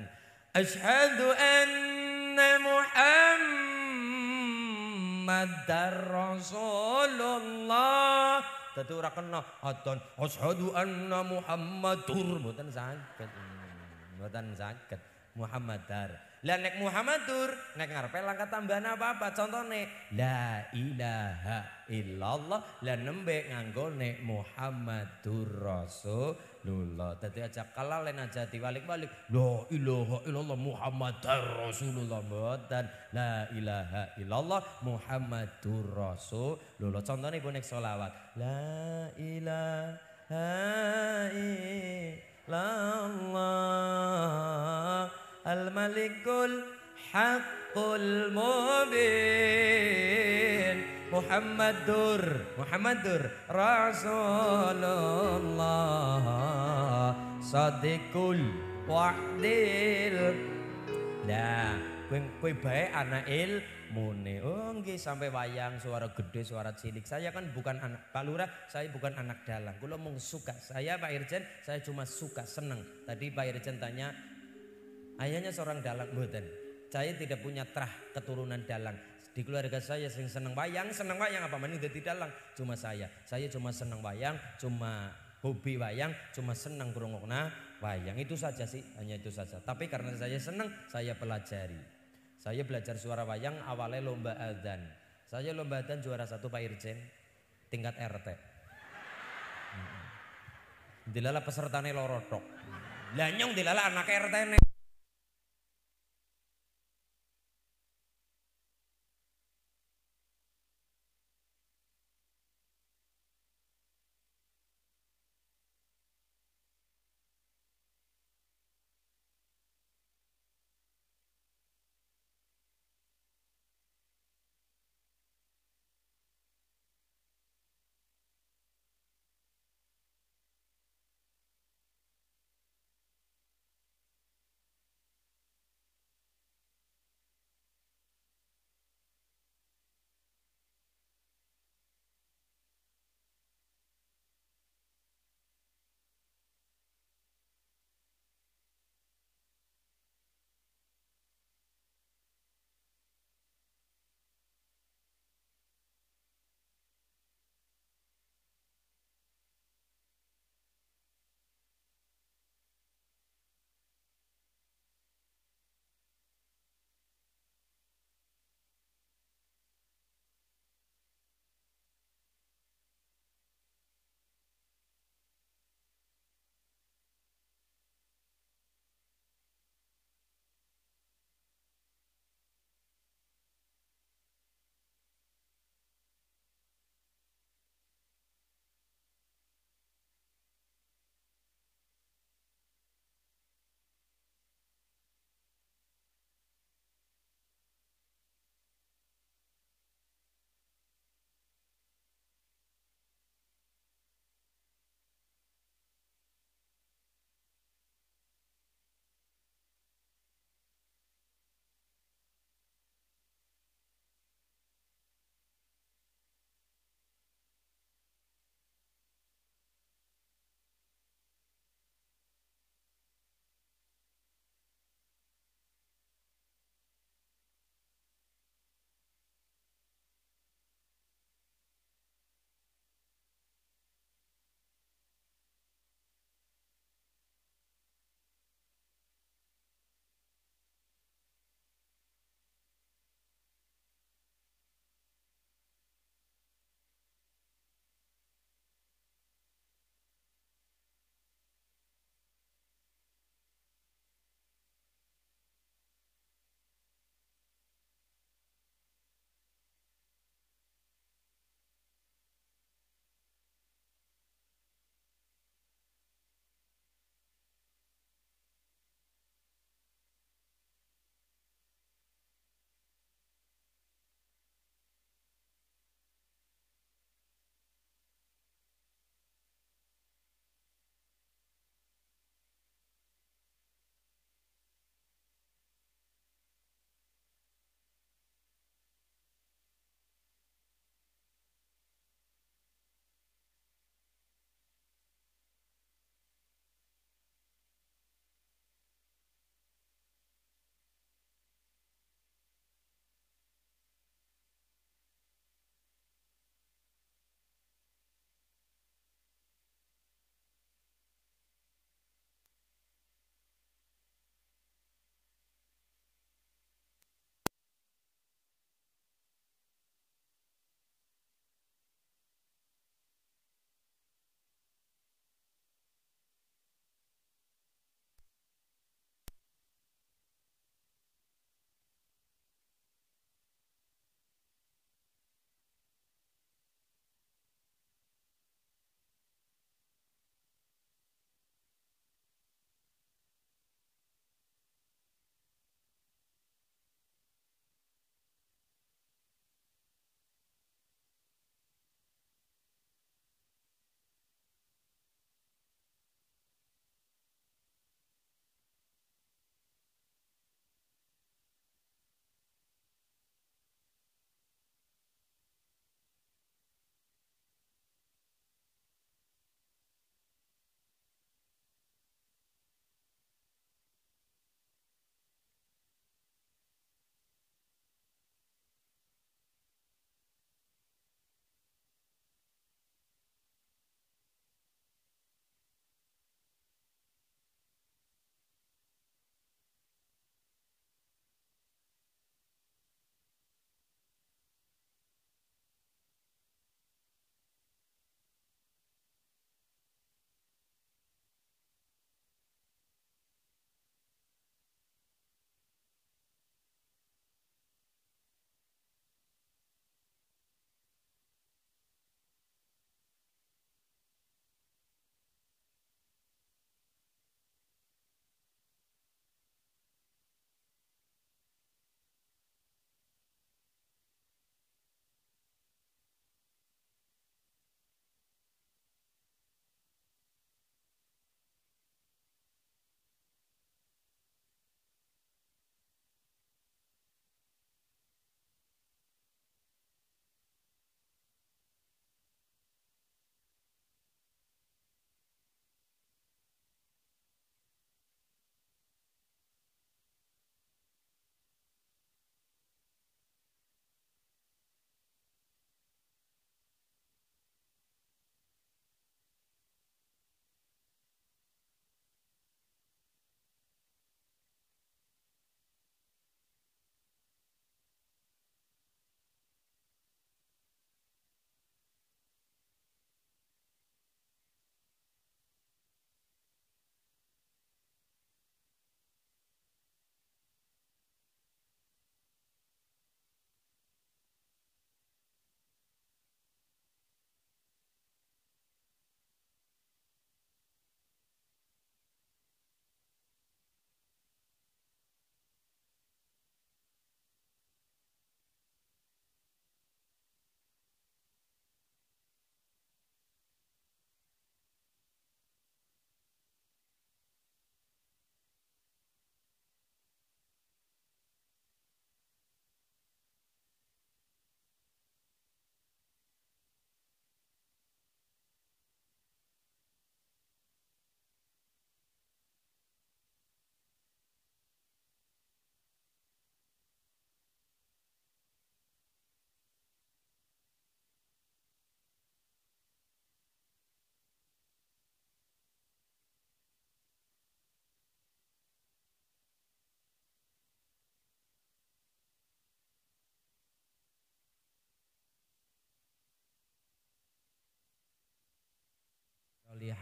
C: Asyhadu anna Muhammad Muhammadar Rasulullah. Dadi ora kena adzan asyhadu anna Muhammadur mboten saged. Mboten saged Muhammadar. Lah nek Muhammadur nek ngarepe langkah tambahan apa-apa contohnya la ilaha illallah lah nembe nganggo nek Muhammadur Rasulullah. Dadi aja kelalen aja diwalik-balik la ilaha illallah Muhammadar Rasulullah mboten la ilaha illallah Muhammadur Rasulullah. Contohnya ibu nek solawat la ilaha illallah Al-Malikul Haqqul Mubin Muhammadur Muhammadur Rasulullah Sadiqul Wa'dil Nah, kue kue baik anak Mune, Oh nggih sampai wayang suara gede, suara cilik. Saya kan bukan anak Pak Lurah, saya bukan anak dalang. Kula mau suka. Saya Pak Irjen, saya cuma suka, seneng. Tadi Pak Irjen tanya Ayahnya seorang dalang mboten. Saya tidak punya terah keturunan dalang. Di keluarga saya sering seneng wayang, seneng wayang apa mana jadi dalang. Cuma saya, saya cuma seneng wayang, cuma hobi wayang, cuma seneng kerungokna wayang. Itu saja sih, hanya itu saja. Tapi karena saya seneng, saya pelajari. Saya belajar suara wayang awalnya lomba adzan. Saya lomba adzan juara satu Pak Irjen, tingkat RT. Dilala pesertanya loro lorotok. Lanyong dilala anak RT nih.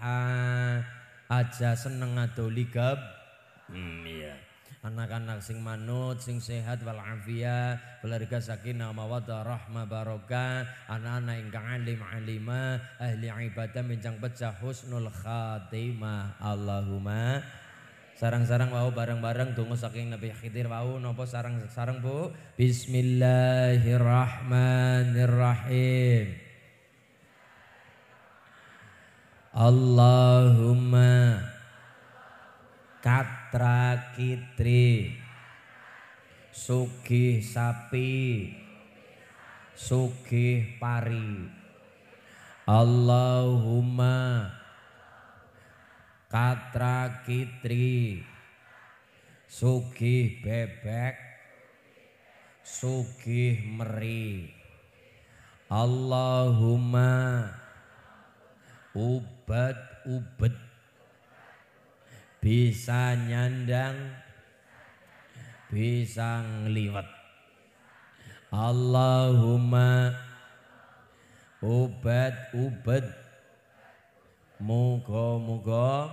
C: Ah, aja seneng adoli gab. Hmm, iya. Anak-anak sing manut, sing sehat wal afia, keluarga sakinah mawaddah rahmah barokah, anak-anak ingkang alim alima, ahli ibadah bincang pecah husnul khatimah. Allahumma sarang-sarang wau bareng-bareng tunggu saking Nabi Khidir wau nopo sarang-sarang Bu Bismillahirrahmanirrahim Allahumma katra kitri sugih sapi sugih pari Allahumma katra kitri sugih bebek sugih meri Allahumma ub ubat ubet bisa nyandang bisa ngeliwat Allahumma ubet ubet mugo mugo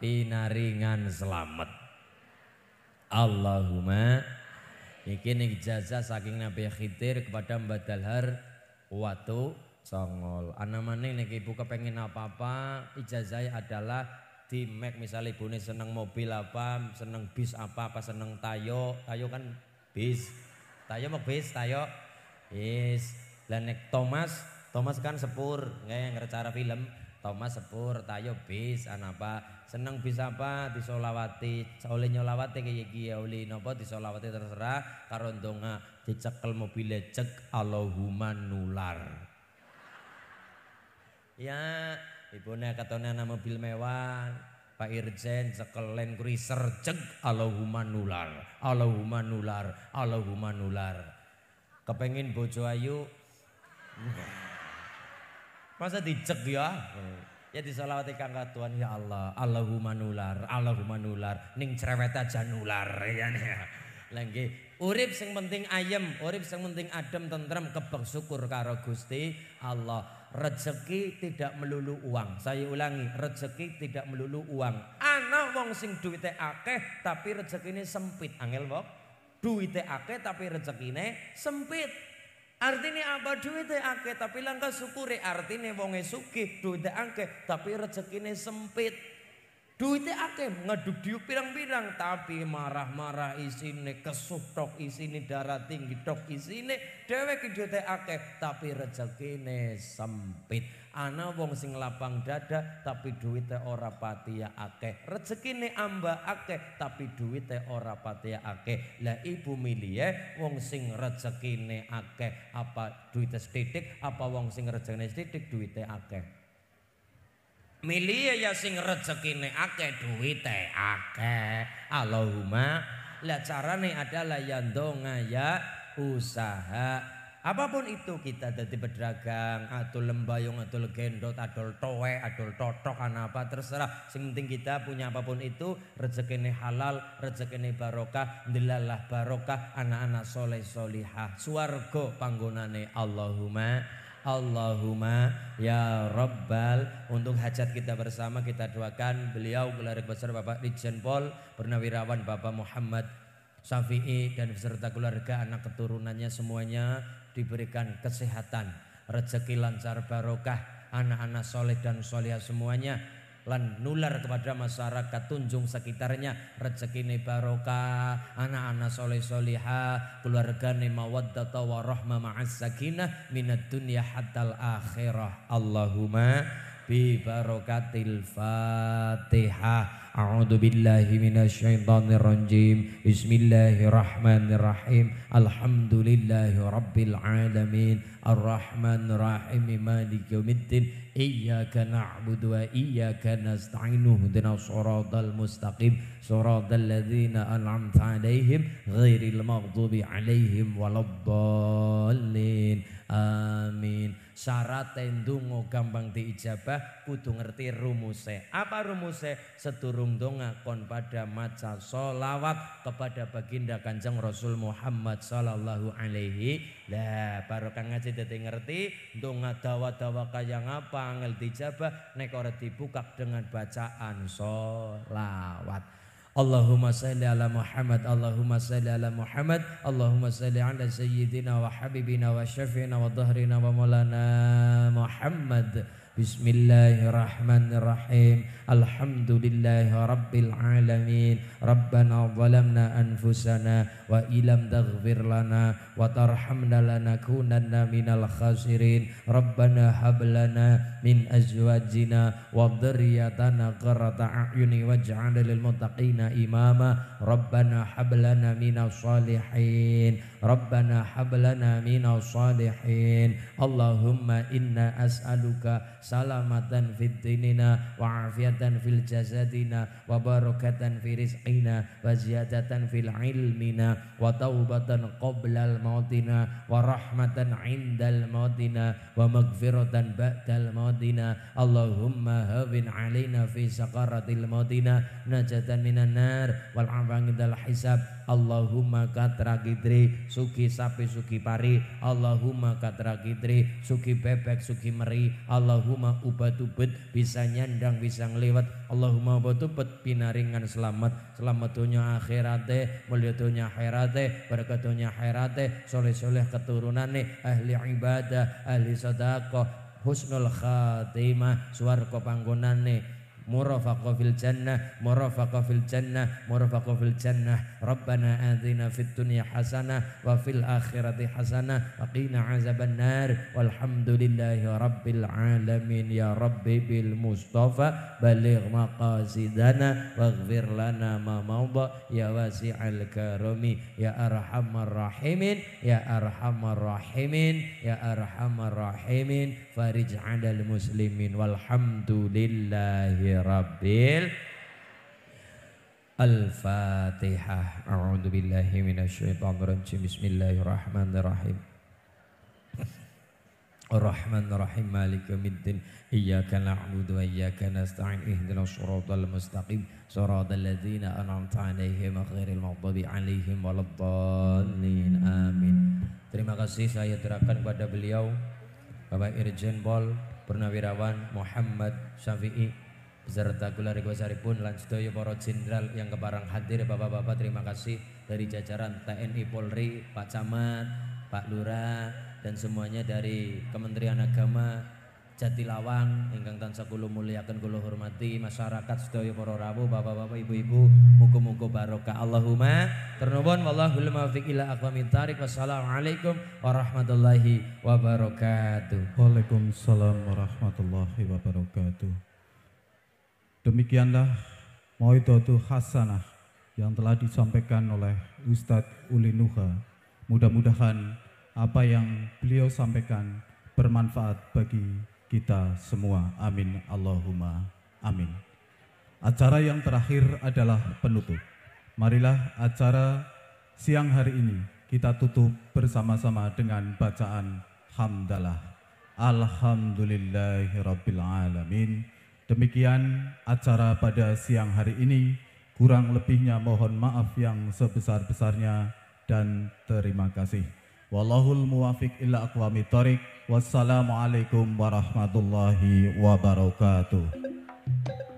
C: pinaringan selamat Allahumma Ini saking Nabi Khidir kepada Mbak Dalhar watu songol. Anak maning nek ibu kepengen apa-apa, ijazah adalah di Mac misalnya ibu ini seneng mobil apa, seneng bis apa, apa seneng tayo, tayo kan bis, tayo mau bis, tayo, bis. Dan nek Thomas, Thomas kan sepur, nggak yang ngerecara film, Thomas sepur, tayo bis, apa, seneng bis apa disolawati, oleh nyolawati kayak gini, ya, oleh nopo disolawati terserah, karondonga dicekel mobilnya cek Allahumma nular. Ya, ibu ibune katone ana mobil mewah, Pak Irjen sekelen kriser jeg Allahumma nular, Allahumma nular, Allahumma nular. Kepengin bojo ayu. [LAUGHS] Masa dicek ya? Ya disolawati kang Tuhan ya Allah, Allahumma nular, Allahumma nular, ning cerewet aja nular ya. Lagi urip sing penting ayem, urip sing penting adem tentrem kebersyukur syukur karo Gusti Allah. Rezeki tidak melulu uang. Saya ulangi, rezeki tidak melulu uang. Anak wong sing duwite akeh tapi rezekine sempit. Angel wong. Duwite akeh tapi rezekine sempit. Artinya apa duwite akeh tapi langkah syukuri. artinya wonge sugih duwite akeh tapi rezekine sempit. Duitnya akeh ngeduk diu pirang-pirang tapi marah-marah isine kesup tok isine darah tinggi tok isine dheweke duite akeh tapi rezekine sempit. Ana wong sing lapang dada tapi duitnya ora patia ya akeh. Rezekine amba akeh tapi duitnya ora patia ya akeh. Lah ibu milih ya, wong sing rezekine akeh apa duitnya sedikit apa wong sing rezekine sedikit duitnya akeh. Milih ya sing rezekine akeh duwite akeh. Allahumma lah carane adalah yang donga ya usaha. Apapun itu kita jadi berdagang, atau lembayung, atau gendot, atau towe, adol totok, apa terserah. Sing penting kita punya apapun itu, rezekine halal, rezekine barokah, delalah barokah, anak-anak soleh solihah, suargo panggunane Allahumma Allahumma ya Rabbal untuk hajat kita bersama kita doakan beliau keluarga besar Bapak Rijen Pol Purnawirawan Bapak Muhammad Safi'i dan beserta keluarga anak keturunannya semuanya diberikan kesehatan rezeki lancar barokah anak-anak soleh dan solehah semuanya lan nular kepada masyarakat tunjung sekitarnya rezeki ini barokah anak-anak soleh soleha ini mawaddata warahma rahma sakinah minat dunia hatal akhirah Allahumma bi barokatil fatihah A'udzu billahi minasyaitonir rajim. Bismillahirrahmanirrahim. Alhamdulillahi rabbil alamin. Arrahmanirrahim. Maliki yaumiddin. إياك نعبد وإياك نستعين اهدنا الصراط المستقيم صراط الذين أنعمت عليهم غير المغضوب عليهم ولا الضالين Amin. Syarat tendungo gampang diijabah kudu ngerti rumuse. Apa rumuse? Seturung donga kon pada maca solawat kepada baginda kanjeng Rasul Muhammad sallallahu alaihi. Lah baru kang ngaji dadi ngerti donga dawa-dawa kaya ngapa angel dijabah nek ora dibuka dengan bacaan solawat. اللهم صل على محمد اللهم صل على محمد اللهم صل على سيدنا وحبيبنا وشفينا وظهرنا ومولانا محمد بسم الله الرحمن الرحيم الحمد لله رب العالمين ربنا ظلمنا أنفسنا وإن لم تغفر لنا وترحمنا لنكونن من الخاسرين ربنا هب لنا من أزواجنا وذريتنا قرة أعين واجعلنا للمتقين إماما ربنا هب لنا من الصالحين ربنا هب لنا من الصالحين اللهم إنا أسألك salamatan fid dinina wa afiatan fil jasadina wa barakatan fi rizqina wa ziyadatan fil ilmina wa taubatan qoblal mautina wa rahmatan indal mautina wa magfiratan ba'dal mautina Allahumma habin alina fi sakaratil mautina najatan minan nar wal afangidal hisab Allahumma katra gidri suki sapi suki pari Allahumma katra gidri suki bebek suki meri Allahumma ubat ubatubet bisa nyandang bisa ngelewat Allahumma ubatubet pinaringan selamat selamat dunia akhirate mulia dunia akhirate berkat dunia akhirate soleh-soleh keturunane ahli ibadah ahli sadaqah husnul khatimah suwarga nih مرافقة في الجنة مرافقة في الجنة مرافقة في الجنة ربنا آتنا في الدنيا حسنة وفي الآخرة حسنة وقنا عذاب النار والحمد لله رب العالمين يا رب بالمصطفى بلغ مقاصدنا واغفر لنا ما مضى يا واسع الكرم يا أرحم الراحمين يا أرحم الراحمين يا أرحم الراحمين فرج على المسلمين والحمد لله Rabbil Al-Fatihah A'udhu billahi minasyaitanirrajim Bismillahirrahmanirrahim الرحمن الرحيم مالك يوم الدين إياك نعبد وإياك نستعين اهدنا الصراط المستقيم صراط الذين أنعمت عليهم غير المغضوب عليهم ولا الضالين آمين Terima kasih saya terapkan kepada beliau Bapak Irjen Pol Purnawirawan Muhammad Syafi'i beserta kula saripun pun sedaya para jenderal yang keparang hadir Bapak-bapak terima kasih dari jajaran TNI Polri, Pak Camat, Pak Lurah dan semuanya dari Kementerian Agama Jatilawang ingkang tansah kula muliakan kula hormati masyarakat sedaya para rawuh bapak-bapak ibu-ibu muga-muga barokah Allahumma ternuwun wallahul muwaffiq ila aqwamit thariq wassalamualaikum
A: warahmatullahi wabarakatuh Waalaikumsalam warahmatullahi wabarakatuh Demikianlah Mawidotul Hasanah yang telah disampaikan oleh Ustadz Uli Nuha. Mudah-mudahan apa yang beliau sampaikan bermanfaat bagi kita semua. Amin. Allahumma amin. Acara yang terakhir adalah penutup. Marilah acara siang hari ini kita tutup bersama-sama dengan bacaan hamdalah. Alhamdulillahirrabbilalamin. alamin. Demikian acara pada siang hari ini. Kurang lebihnya mohon maaf yang sebesar-besarnya dan terima kasih. Wallahul muwafiq ila aqwami thoriq. Wassalamualaikum warahmatullahi wabarakatuh.